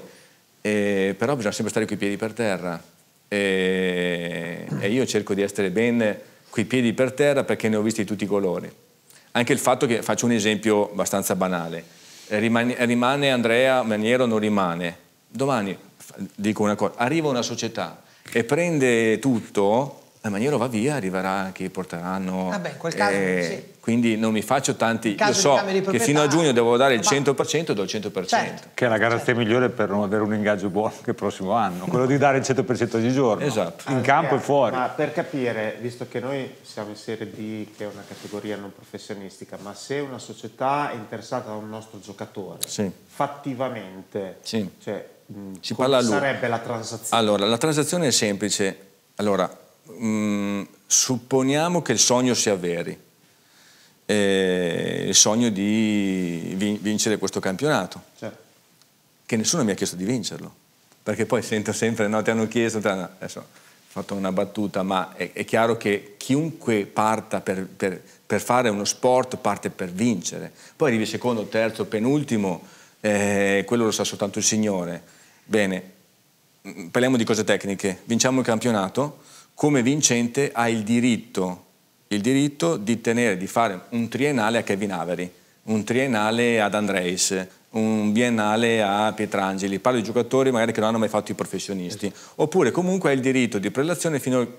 eh, però bisogna sempre stare coi piedi per terra e, e io cerco di essere ben coi piedi per terra perché ne ho visti tutti i colori. Anche il fatto che, faccio un esempio abbastanza banale, rimane, rimane Andrea Maniero o non rimane? Domani, dico una cosa, arriva una società e prende tutto la eh, maniera va via, arriverà che porteranno. Vabbè, beh, in quel caso, eh, sì. Quindi non mi faccio tanti. Io so che fino a giugno devo dare il 100% do il 100%. Certo. Che è la garanzia certo. migliore per non avere un ingaggio buono che il prossimo anno, quello di dare il 100% ogni giorno. Esatto. In ah, campo e eh, fuori. Ma per capire, visto che noi siamo in Serie D, che è una categoria non professionistica, ma se una società è interessata a un nostro giocatore, sì. fattivamente, sì. Cioè, Ci parla sarebbe lui. la transazione? Allora, la transazione è semplice. Allora, mh, mm, supponiamo che il sogno sia veri, eh, il sogno di vin vincere questo campionato, certo. che nessuno mi ha chiesto di vincerlo, perché poi sento sempre, no, ti hanno chiesto, ti hanno, adesso ho fatto una battuta, ma è, è chiaro che chiunque parta per, per, per, fare uno sport parte per vincere, poi arrivi secondo, terzo, penultimo, eh, quello lo sa soltanto il Signore. Bene, mm, parliamo di cose tecniche, vinciamo il campionato, come vincente ha il diritto, il diritto di, tenere, di fare un triennale a Kevin Avery, un triennale ad Andreis, un biennale a Pietrangeli, parlo di giocatori magari che non hanno mai fatto i professionisti, esatto. oppure comunque ha il diritto di prelazione fino al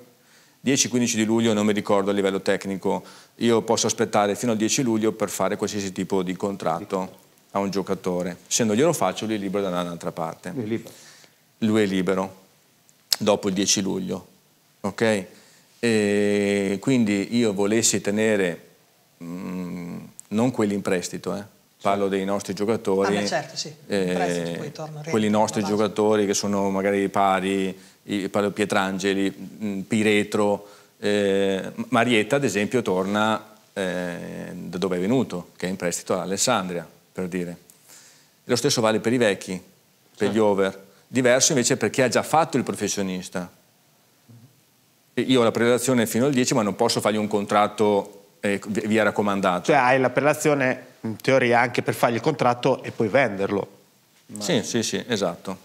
10-15 di luglio, non mi ricordo a livello tecnico, io posso aspettare fino al 10 luglio per fare qualsiasi tipo di contratto a un giocatore, se non glielo faccio lui è libero da andare un'altra parte. Lui è libero. Lui è libero dopo il 10 luglio ok? E quindi io volessi tenere mh, mm, non quelli in prestito, eh? parlo dei nostri giocatori, ah, beh, certo, sì. eh, prestito, quelli nostri giocatori che sono magari i pari, i, Pietrangeli, mh, mm, Piretro, eh, Marietta ad esempio torna eh, da dove è venuto, che è in prestito all'Alessandria, per dire. Lo stesso vale per i vecchi, per certo. gli over. Diverso invece per chi ha già fatto il professionista io ho la prelazione fino al 10 ma non posso fargli un contratto eh, via raccomandato. Cioè hai la prelazione in teoria anche per fargli il contratto e poi venderlo. Ma... Sì, sì, sì, esatto.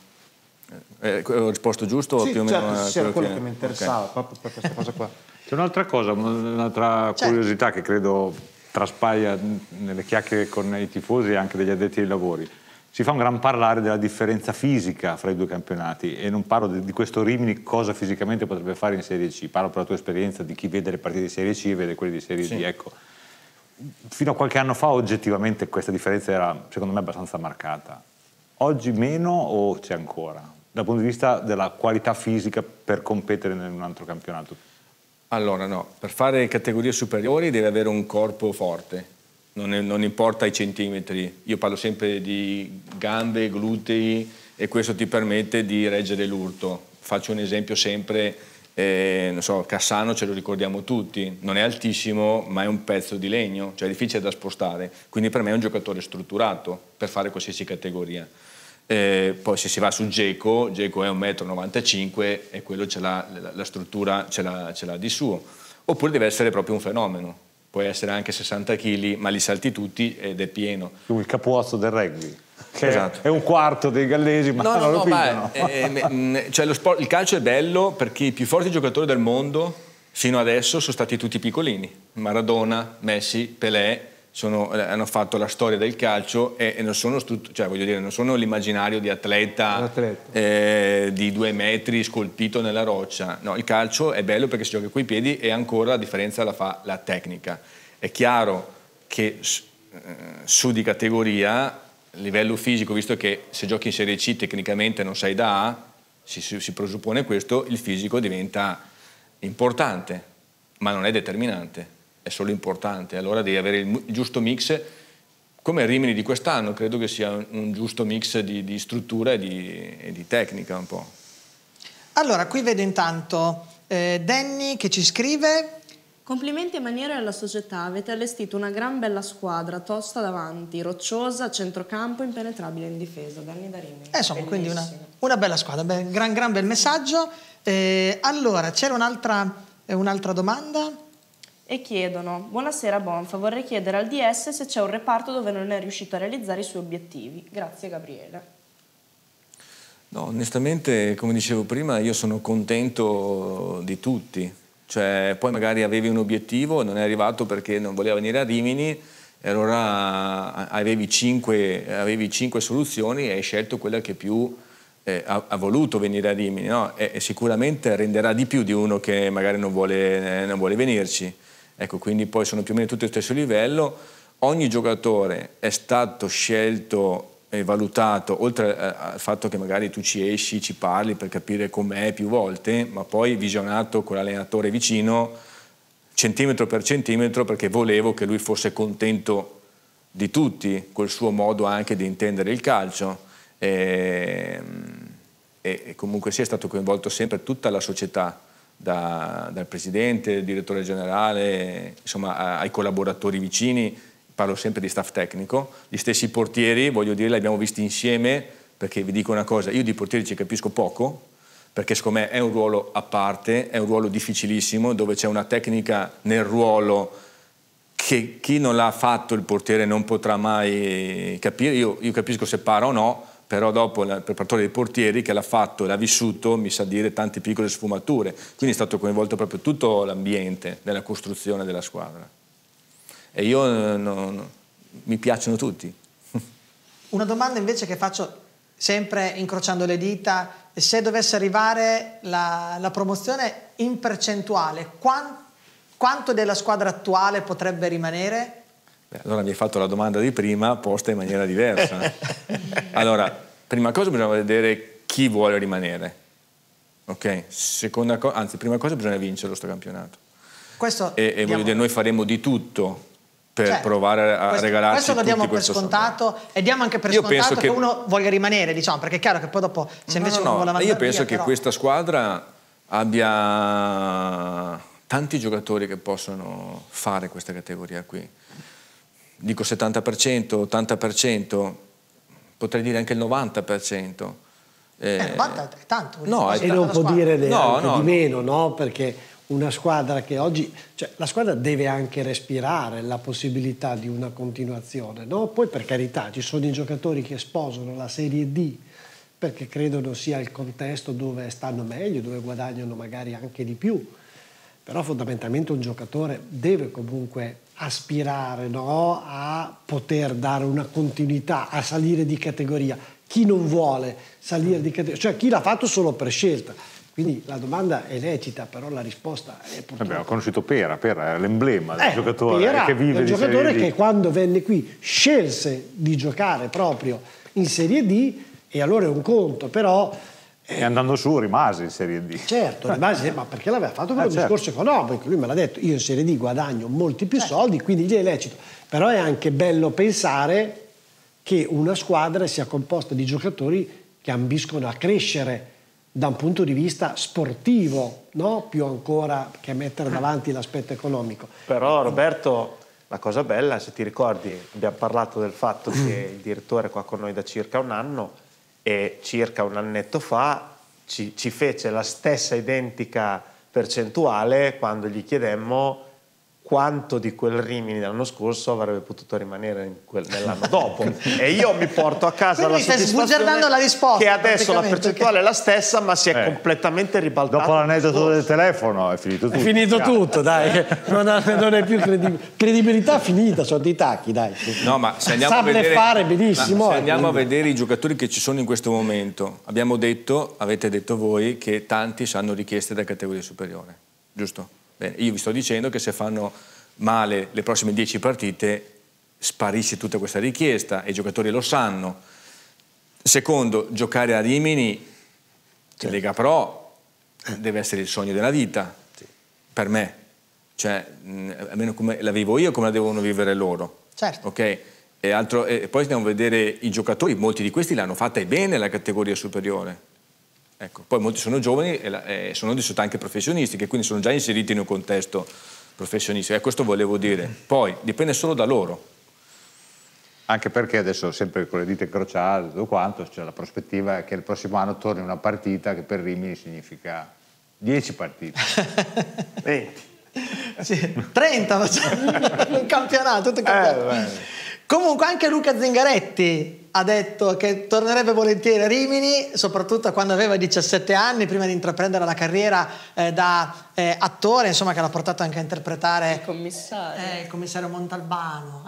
Eh, eh ho risposto giusto? Sì, più o meno certo, sì, quello, quello che... che mi interessava okay. proprio per questa cosa qua. C'è un'altra cosa, un'altra certo. curiosità che credo traspaia nelle chiacchiere con i tifosi e anche degli addetti ai lavori si fa un gran parlare della differenza fisica fra i due campionati e non parlo di, di questo Rimini cosa fisicamente potrebbe fare in Serie C, parlo per la tua esperienza di chi vede le partite di Serie C e vede quelle di Serie sì. D. Ecco, fino a qualche anno fa oggettivamente questa differenza era secondo me abbastanza marcata, oggi meno o c'è ancora? Dal punto di vista della qualità fisica per competere in un altro campionato? Allora no, per fare categorie superiori deve avere un corpo forte, non, è, non importa i centimetri, io parlo sempre di gambe, glutei e questo ti permette di reggere l'urto. Faccio un esempio sempre eh, non so, Cassano ce lo ricordiamo tutti, non è altissimo ma è un pezzo di legno, cioè è difficile da spostare, quindi per me è un giocatore strutturato per fare qualsiasi categoria. Eh, poi se si va su Geco, Geco è 1,95 m e quello ce l'ha, la, la struttura ce l'ha, di suo, oppure deve essere proprio un fenomeno, puoi essere anche 60 kg, ma li salti tutti ed è pieno. Il capuozzo del rugby. Che esatto. è un quarto dei gallesi, ma no, non no, lo no, pigliano. Eh, eh, mm, cioè lo sport, il calcio è bello perché i più forti giocatori del mondo fino adesso sono stati tutti piccolini. Maradona, Messi, Pelé, sono, eh, hanno fatto la storia del calcio e, e non, sono cioè, dire, non sono l'immaginario di atleta, atleta. Eh, di due metri scolpito nella roccia. No, il calcio è bello perché si gioca coi piedi e ancora la differenza la fa la tecnica. È chiaro che su, eh, su di categoria, a livello fisico, visto che se giochi in Serie C tecnicamente non sei da A, si, si, si presuppone questo, il fisico diventa importante, ma non è determinante è solo importante, allora devi avere il giusto mix, come Rimini di quest'anno, credo che sia un giusto mix di, di struttura e di, e di, tecnica un po'. Allora, qui vedo intanto eh, Danny che ci scrive... Complimenti e alla società, avete allestito una gran bella squadra, tosta davanti, rocciosa, centrocampo, impenetrabile in difesa. Danny da Rimini. Eh, insomma, Bellissimo. quindi una, una, bella squadra, beh, gran, gran bel messaggio. Eh, allora, c'era un'altra eh, un domanda? e chiedono Buonasera Bonfa, vorrei chiedere al DS se c'è un reparto dove non è riuscito a realizzare i suoi obiettivi. Grazie Gabriele. No, onestamente, come dicevo prima, io sono contento di tutti. Cioè, poi magari avevi un obiettivo, non è arrivato perché non voleva venire a Rimini, e allora avevi cinque, avevi cinque soluzioni e hai scelto quella che più eh, ha, ha, voluto venire a Rimini. No? E, e, sicuramente renderà di più di uno che magari non vuole, eh, non vuole venirci. Ecco, quindi poi sono più o meno tutti allo stesso livello. Ogni giocatore è stato scelto e valutato, oltre eh, al fatto che magari tu ci esci, ci parli per capire com'è più volte, ma poi visionato con l'allenatore vicino, centimetro per centimetro, perché volevo che lui fosse contento di tutti, col suo modo anche di intendere il calcio. Ehm, e, e comunque sia stato coinvolto sempre tutta la società da, dal presidente, dal direttore generale, insomma ai collaboratori vicini, parlo sempre di staff tecnico, gli stessi portieri, voglio dire, li abbiamo visti insieme, perché vi dico una cosa, io di portieri ci capisco poco, perché secondo me è un ruolo a parte, è un ruolo difficilissimo, dove c'è una tecnica nel ruolo che chi non l'ha fatto il portiere non potrà mai capire, io, io capisco se para o no, però dopo il preparatore dei portieri che l'ha fatto, l'ha vissuto, mi sa dire tante piccole sfumature, quindi è stato coinvolto proprio tutto l'ambiente nella costruzione della squadra. E io eh, no, no, mi piacciono tutti. Una domanda invece che faccio sempre incrociando le dita, se dovesse arrivare la, la promozione in percentuale, quant, quanto della squadra attuale potrebbe rimanere? Eh, allora mi hai fatto la domanda di prima posta in maniera diversa. allora, prima cosa bisogna vedere chi vuole rimanere. Ok? Seconda cosa, anzi, prima cosa bisogna vincere questo campionato. Questo e, e voglio dire, noi faremo di tutto per cioè, provare a questo, regalarci questo lo diamo per scontato sogno. e diamo anche per io scontato che, che, uno voglia rimanere diciamo perché è chiaro che poi dopo se invece no, no, uno no, vuole io penso via, che però... questa squadra abbia tanti giocatori che possono fare questa categoria qui dico 70%, 80%, potrei dire anche il 90%. Eh, 90 eh, è tanto. No, è e non può dire no, no, di meno, no? Perché una squadra che oggi... Cioè, la squadra deve anche respirare la possibilità di una continuazione, no? Poi, per carità, ci sono i giocatori che sposano la Serie D perché credono sia il contesto dove stanno meglio, dove guadagnano magari anche di più. Però fondamentalmente un giocatore deve comunque aspirare no? a poter dare una continuità, a salire di categoria. Chi non vuole salire di categoria, cioè chi l'ha fatto solo per scelta. Quindi la domanda è lecita, però la risposta è purtroppo... Vabbè, conosciuto Pera, Pera è l'emblema del eh, giocatore Pera, che vive il giocatore che quando venne qui scelse di giocare proprio in Serie D e allora è un conto, però e andando su rimase in Serie D. Certo, rimase, ma perché l'aveva fatto per eh, un certo. discorso economico, lui me l'ha detto, io in Serie D guadagno molti più eh. soldi, quindi gli è lecito. Però è anche bello pensare che una squadra sia composta di giocatori che ambiscono a crescere da un punto di vista sportivo, no? più ancora che mettere eh. davanti l'aspetto economico. Però Roberto, la cosa bella, se ti ricordi, abbiamo parlato del fatto mm. che il direttore qua con noi da circa un anno e circa un annetto fa ci, ci fece la stessa identica percentuale quando gli chiedemmo quanto di quel Rimini dell'anno scorso avrebbe potuto rimanere quel, nell'anno dopo e io mi porto a casa la soddisfazione la risposta, che adesso la percentuale okay. è la stessa ma si è eh. completamente ribaltata dopo l'aneddoto del telefono è finito tutto è finito Cazzo. tutto dai non, non è più credib- credibilità finita sono dei tacchi dai no ma se andiamo Sapne a vedere fare benissimo se eh, andiamo quindi. a vedere i giocatori che ci sono in questo momento abbiamo detto avete detto voi che tanti saranno richieste da categoria superiore giusto? Bene, io vi sto dicendo che se fanno male le prossime 10 partite sparisce tutta questa richiesta e i giocatori lo sanno. Secondo, giocare a Rimini, certo. Lega Pro, eh. deve essere il sogno della vita, sì. per me. Cioè, mh, almeno come la vivo io, come la devono vivere loro. Certo. Okay? E, altro, e poi andiamo a vedere i giocatori, molti di questi l'hanno fatta e bene la categoria superiore Ecco. Poi molti sono giovani e, sono di società anche professionisti, che quindi sono già inseriti in un contesto professionistico. E questo volevo dire. Poi dipende solo da loro. Anche perché adesso, sempre con le dita incrociate, tutto quanto, c'è cioè la prospettiva che il prossimo anno torni una partita che per Rimini significa 10 partite. 20. Sì, 30 facciamo un campionato, tutto il campionato. Eh, Comunque anche Luca Zingaretti ha detto che tornerebbe volentieri a Rimini, soprattutto quando aveva 17 anni, prima di intraprendere la carriera eh, da eh, attore, insomma, che l'ha portato anche a interpretare il commissario, eh, il commissario Montalbano.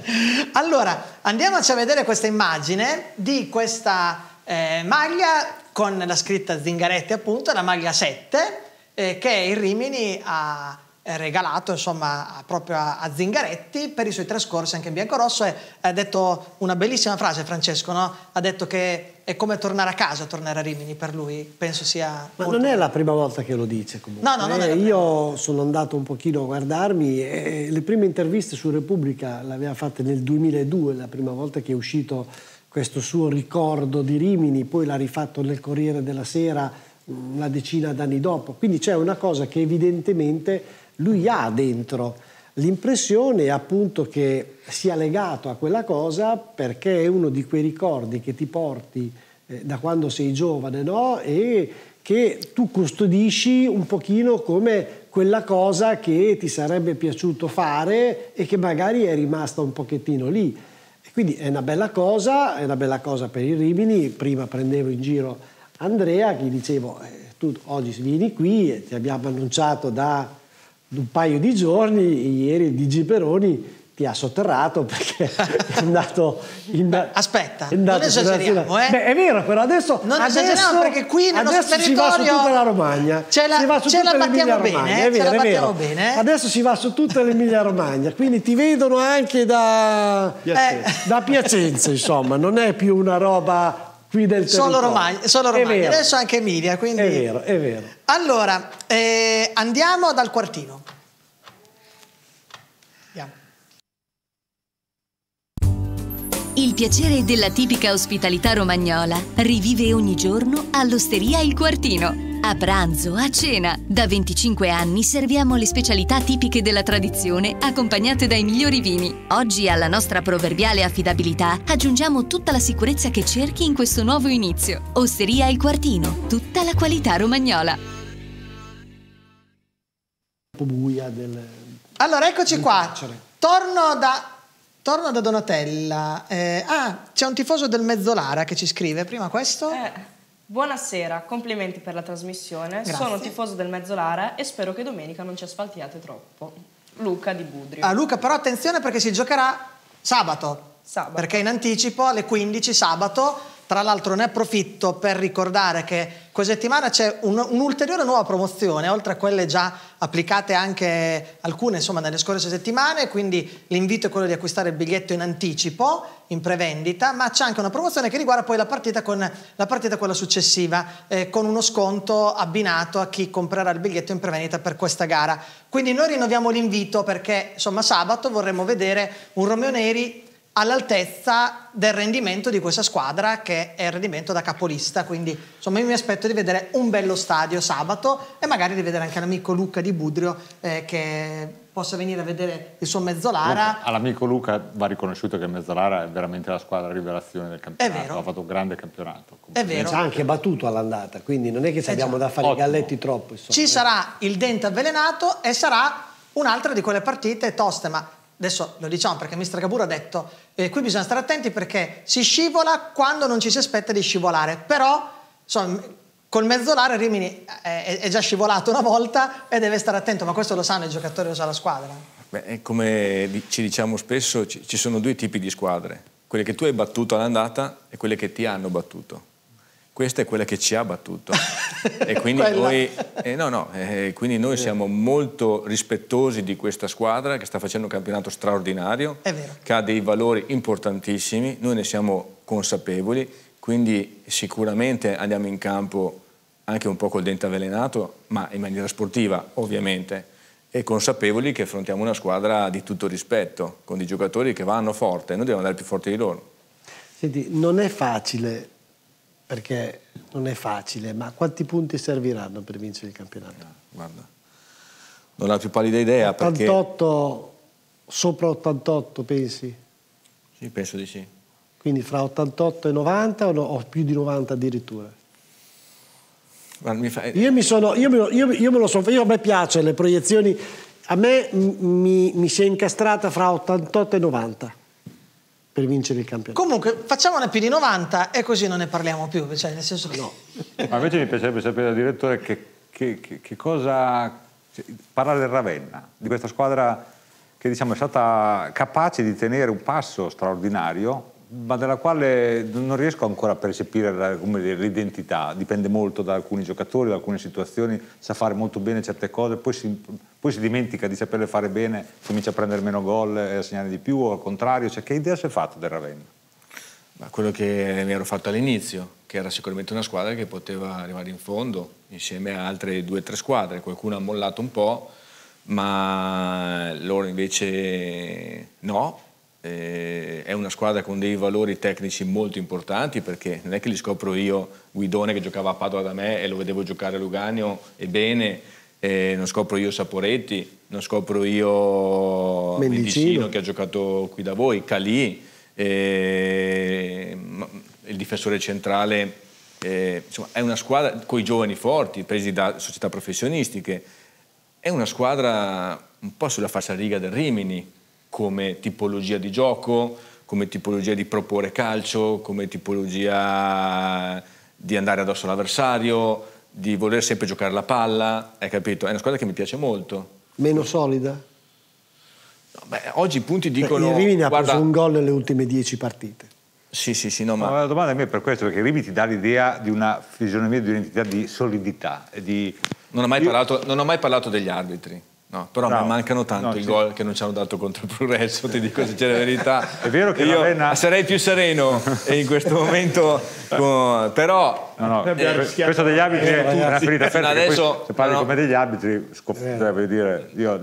allora, andiamoci a vedere questa immagine di questa eh, maglia con la scritta Zingaretti, appunto, la maglia 7, eh, che il Rimini ha eh, regalato insomma, proprio a, Zingaretti per i suoi trascorsi anche in biancorosso e ha detto una bellissima frase Francesco, no? ha detto che è come tornare a casa, tornare a Rimini per lui, penso sia... Ma molto... non è la prima volta che lo dice comunque. No, no, non eh, Io sono andato un pochino a guardarmi, e le prime interviste su Repubblica le aveva fatte nel 2002, la prima volta che è uscito questo suo ricordo di Rimini, poi l'ha rifatto nel Corriere della Sera una decina d'anni dopo, quindi c'è una cosa che evidentemente lui ha dentro l'impressione appunto che sia legato a quella cosa perché è uno di quei ricordi che ti porti eh, da quando sei giovane, no? E che tu custodisci un pochino come quella cosa che ti sarebbe piaciuto fare e che magari è rimasta un pochettino lì. E quindi è una bella cosa, è una bella cosa per i Rimini. Prima prendevo in giro Andrea, che gli dicevo, eh, tu oggi vieni qui, ti abbiamo annunciato da un paio di giorni, ieri Digi Peroni ti ha sotterrato perché è andato in aspetta è andato non esageriamo eh? Beh, è vero però adesso non adesso, esageriamo perché qui nel adesso ci va su tutta la Romagna ce la, va su ce tutta la battiamo bene, eh? vero, ce la battiamo bene eh? adesso si va su tutta l'Emilia Romagna quindi ti vedono anche da Piacenza, eh, da Piacenza insomma non è più una roba qui del territorio. Solo Romagna, solo Romagna. adesso anche Emilia, quindi... È vero, è vero. Allora, eh, andiamo dal quartino. Andiamo. Il piacere della tipica ospitalità romagnola rivive ogni giorno all'Osteria Il Quartino a pranzo, a cena. Da 25 anni serviamo le specialità tipiche della tradizione, accompagnate dai migliori vini. Oggi alla nostra proverbiale affidabilità aggiungiamo tutta la sicurezza che cerchi in questo nuovo inizio. Osteria Il Quartino, tutta la qualità romagnola. Buia del... Allora, eccoci qua. Torno da Torno da Donatella. Eh, ah, c'è un tifoso del Mezzolara che ci scrive. Prima questo. Eh. Buonasera, complimenti per la trasmissione. Grazie. Sono tifoso del Mezzolara e spero che domenica non ci asfaltiate troppo. Luca di Budrio. Ah, Luca, però attenzione perché si giocherà sabato. Sabato. Perché in anticipo alle 15 sabato tra l'altro ne approfitto per ricordare che questa settimana c'è un, un'ulteriore nuova promozione, oltre a quelle già applicate anche alcune insomma, nelle scorse settimane, quindi l'invito è quello di acquistare il biglietto in anticipo, in prevendita, ma c'è anche una promozione che riguarda poi la partita, con, la partita quella successiva, eh, con uno sconto abbinato a chi comprerà il biglietto in prevendita per questa gara. Quindi noi rinnoviamo l'invito perché insomma sabato vorremmo vedere un Romeo Neri all'altezza del rendimento di questa squadra che è il rendimento da capolista quindi insomma io mi aspetto di vedere un bello stadio sabato e magari di vedere anche l'amico Luca di Budrio eh, che possa venire a vedere il suo Mezzolara all'amico Luca va riconosciuto che Mezzolara è veramente la squadra rivelazione del campionato è vero. ha fatto un grande campionato è vero ci ha anche battuto all'andata quindi non è che ci eh abbiamo da fare Ottimo. i galletti troppo insomma. ci eh. sarà il dente avvelenato e sarà un'altra di quelle partite toste ma adesso lo diciamo perché Mr. Gabur ha detto, eh, qui bisogna stare attenti perché si scivola quando non ci si aspetta di scivolare, però insomma, col mezzolare Rimini eh, è, è, già scivolato una volta e deve stare attento, ma questo lo sanno i giocatori, lo sa la squadra. Beh, come ci diciamo spesso, ci, ci sono due tipi di squadre, quelle che tu hai battuto all'andata e quelle che ti hanno battuto questa è quella che ci ha battuto. e quindi noi, eh, no, no, eh, eh quindi noi siamo molto rispettosi di questa squadra che sta facendo un campionato straordinario, che ha dei valori importantissimi, noi ne siamo consapevoli, quindi sicuramente andiamo in campo anche un po' col dente avvelenato, ma in maniera sportiva ovviamente, e consapevoli che affrontiamo una squadra di tutto rispetto, con dei giocatori che vanno forte, noi dobbiamo andare più forti di loro. Senti, non è facile perché non è facile, ma quanti punti serviranno per vincere il campionato? Eh, guarda, non ho la più pallida idea 88, perché... sopra 88 pensi? Sì, penso di sì. Quindi fra 88 e 90 o, no, o più di 90 addirittura? mi fa... Io mi sono, io me, io, io me lo sono, io a me piace le proiezioni, a me mi, mi si è incastrata fra 88 e 90 per vincere il campionato. Comunque facciamone più di 90 e così non ne parliamo più, cioè nel senso che... No. Ma invece mi piacerebbe sapere dal direttore che, che, che, che cosa... Cioè, parlare del Ravenna, di questa squadra che diciamo, è stata capace di tenere un passo straordinario ma della quale non riesco ancora a percepire l'identità, dipende molto da alcuni giocatori, da alcune situazioni, sa fare molto bene certe cose, poi si, poi si dimentica di saperle fare bene, comincia a prendere meno gol e a segnare di più o al contrario, cioè, che idea si è fatta del Ravenna? Ma quello che mi ero fatto all'inizio, che era sicuramente una squadra che poteva arrivare in fondo insieme a altre due o tre squadre, qualcuno ha mollato un po', ma loro invece no, eh, è una squadra con dei valori tecnici molto importanti perché non è che li scopro io, Guidone che giocava a Padova da me e lo vedevo giocare a Lugano e bene, eh, non scopro io Saporetti, non scopro io Mendicino, Mendicino che ha giocato qui da voi, Calì, eh, il difensore centrale. Eh, insomma, è una squadra con i giovani forti, presi da società professionistiche, è una squadra un po' sulla faccia riga del Rimini, come tipologia di gioco, come tipologia di proporre calcio, come tipologia di andare addosso all'avversario, di voler sempre giocare la palla, hai capito? È una squadra che mi piace molto. Meno solida? No, beh, oggi i punti cioè, dicono... Beh, Rimini guarda... ha preso un gol nelle ultime dieci partite. Sì, sì, sì, no, ma... la domanda a me è per questo, perché Rimini ti dà l'idea di una fisionomia, di un'identità di solidità. Di... Non, ho Io... parlato, non ho mai parlato degli arbitri No, però Bravo. mancano tanto no, i gol che non ci hanno dato contro il progresso, ti dico la verità. È vero che io Ravenna... sarei più sereno in questo momento, però... No, no, eh, questo degli arbitri è una ferita aperta, adesso, se parli no, come degli arbitri potrebbe eh. cioè, dire... Io...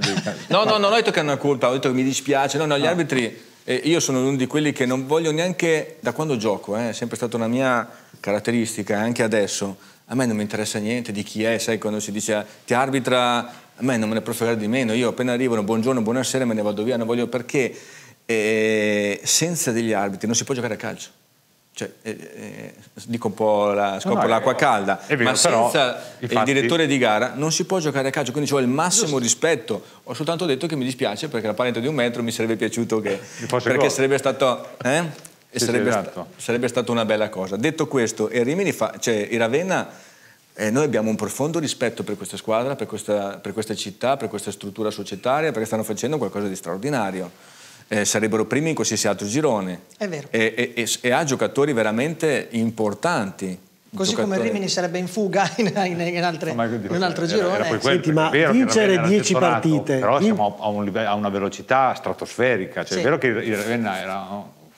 no, no, non ho detto che hanno una colpa, ho detto che mi dispiace, no, no, gli no. arbitri... Eh, io sono uno di quelli che non voglio neanche, da quando gioco, eh, è sempre stata una mia caratteristica, anche adesso, a me non mi interessa niente di chi è, sai, quando si dice ah, ti arbitra a me non me ne può di meno, io appena arrivano buongiorno, buonasera me ne vado via, non voglio perché eh, senza degli arbitri non si può giocare a calcio. Cioè, eh, eh, dico un po' la, scopo no, no, l'acqua calda, vero, ma senza però, il direttore di gara non si può giocare a calcio, quindi ho il massimo rispetto. Ho soltanto detto che mi dispiace perché la parente di un metro mi sarebbe piaciuto che... Perché sarebbe stato... Eh? Sì, sarebbe, sì, esatto. sta, sarebbe stata una bella cosa. Detto questo, e Rimini fa, cioè, Ravenna e eh, noi abbiamo un profondo rispetto per questa squadra, per questa, per questa, città, per questa struttura societaria, perché stanno facendo qualcosa di straordinario. Eh, sarebbero primi in qualsiasi altro girone. È vero. E, e, e ha giocatori veramente importanti. Così giocatore... come Rimini sarebbe in fuga in, in, in, altre, in un altro girone. Era, era Senti, ma vincere 10 partite... Però siamo a, un a, una velocità stratosferica. Cioè, sì. È vero che il Ravenna era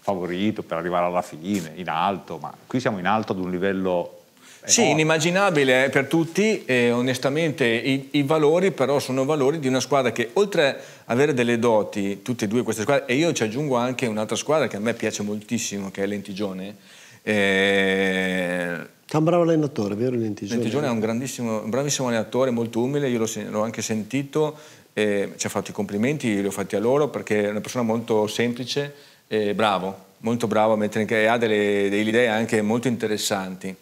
favorito per arrivare alla fine, in alto, ma qui siamo in alto ad un livello sì, no. inimmaginabile eh, per tutti e onestamente i, i, valori però sono valori di una squadra che oltre ad avere delle doti, tutte e due queste squadre, e io ci aggiungo anche un'altra squadra che a me piace moltissimo, che è l'Entigione. E... Eh, è un bravo allenatore, vero Lentigione? Lentigione è un, un bravissimo allenatore, molto umile, io l'ho anche sentito, eh, ci ha fatto i complimenti, li ho fatti a loro perché è una persona molto semplice e bravo, molto bravo a mettere in... e ha delle, delle idee anche molto interessanti.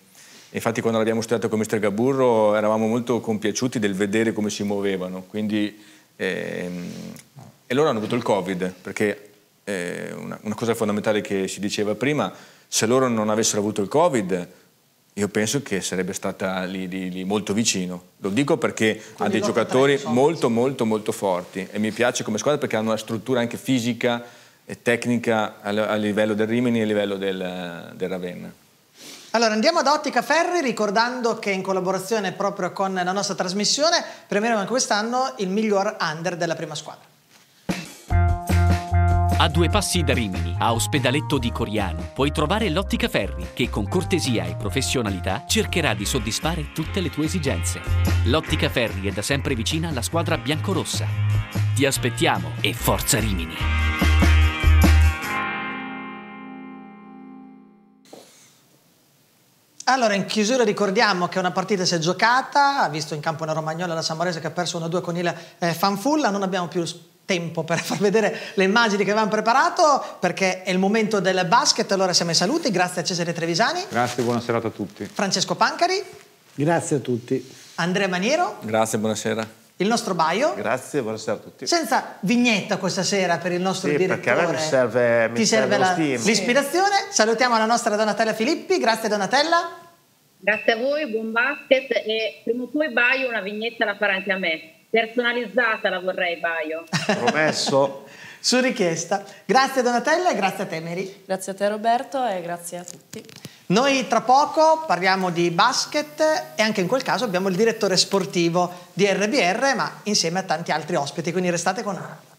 Infatti quando l'abbiamo studiato con Mr. Gaburro eravamo molto compiaciuti del vedere come si muovevano. Quindi, ehm, e loro hanno avuto il Covid, perché eh, una, una, cosa fondamentale che si diceva prima, se loro non avessero avuto il Covid, io penso che sarebbe stata lì, lì, lì molto vicino. Lo dico perché Quindi ha dei giocatori molto, molto, molto forti. E mi piace come squadra perché hanno una struttura anche fisica e tecnica a, a livello del Rimini e a livello del, del Ravenna. Allora andiamo ad Ottica Ferri ricordando che in collaborazione proprio con la nostra trasmissione premieremo anche quest'anno il miglior under della prima squadra. A due passi da Rimini, a Ospedaletto di Coriano, puoi trovare l'Ottica Ferri che con cortesia e professionalità cercherà di soddisfare tutte le tue esigenze. L'Ottica Ferri è da sempre vicina alla squadra biancorossa. Ti aspettiamo e forza Rimini! Allora, in chiusura ricordiamo che una partita si è giocata, ha visto in campo una Romagnola la Samorese che ha perso 1-2 con il eh, Fanfulla, non abbiamo più tempo per far vedere le immagini che avevamo preparato perché è il momento del basket, allora siamo ai saluti, grazie a Cesare Trevisani. Grazie, buona serata a tutti. Francesco Pancari. Grazie a tutti. Andrea Maniero. Grazie, buonasera il nostro Baio. Grazie, buonasera a tutti. Senza vignetta questa sera per il nostro sì, direttore. Perché a me mi serve, mi serve, serve la, l'ispirazione. Salutiamo la nostra Donatella Filippi. Grazie Donatella. Grazie a voi, buon basket e prima o poi Baio una vignetta la farà anche a me. Personalizzata la vorrei Baio. Promesso. Su richiesta. Grazie Donatella e grazie a te Mary. Grazie a te Roberto e grazie a tutti. Noi tra poco parliamo di basket e anche in quel caso abbiamo il direttore sportivo di RBR, ma insieme a tanti altri ospiti, quindi restate con noi.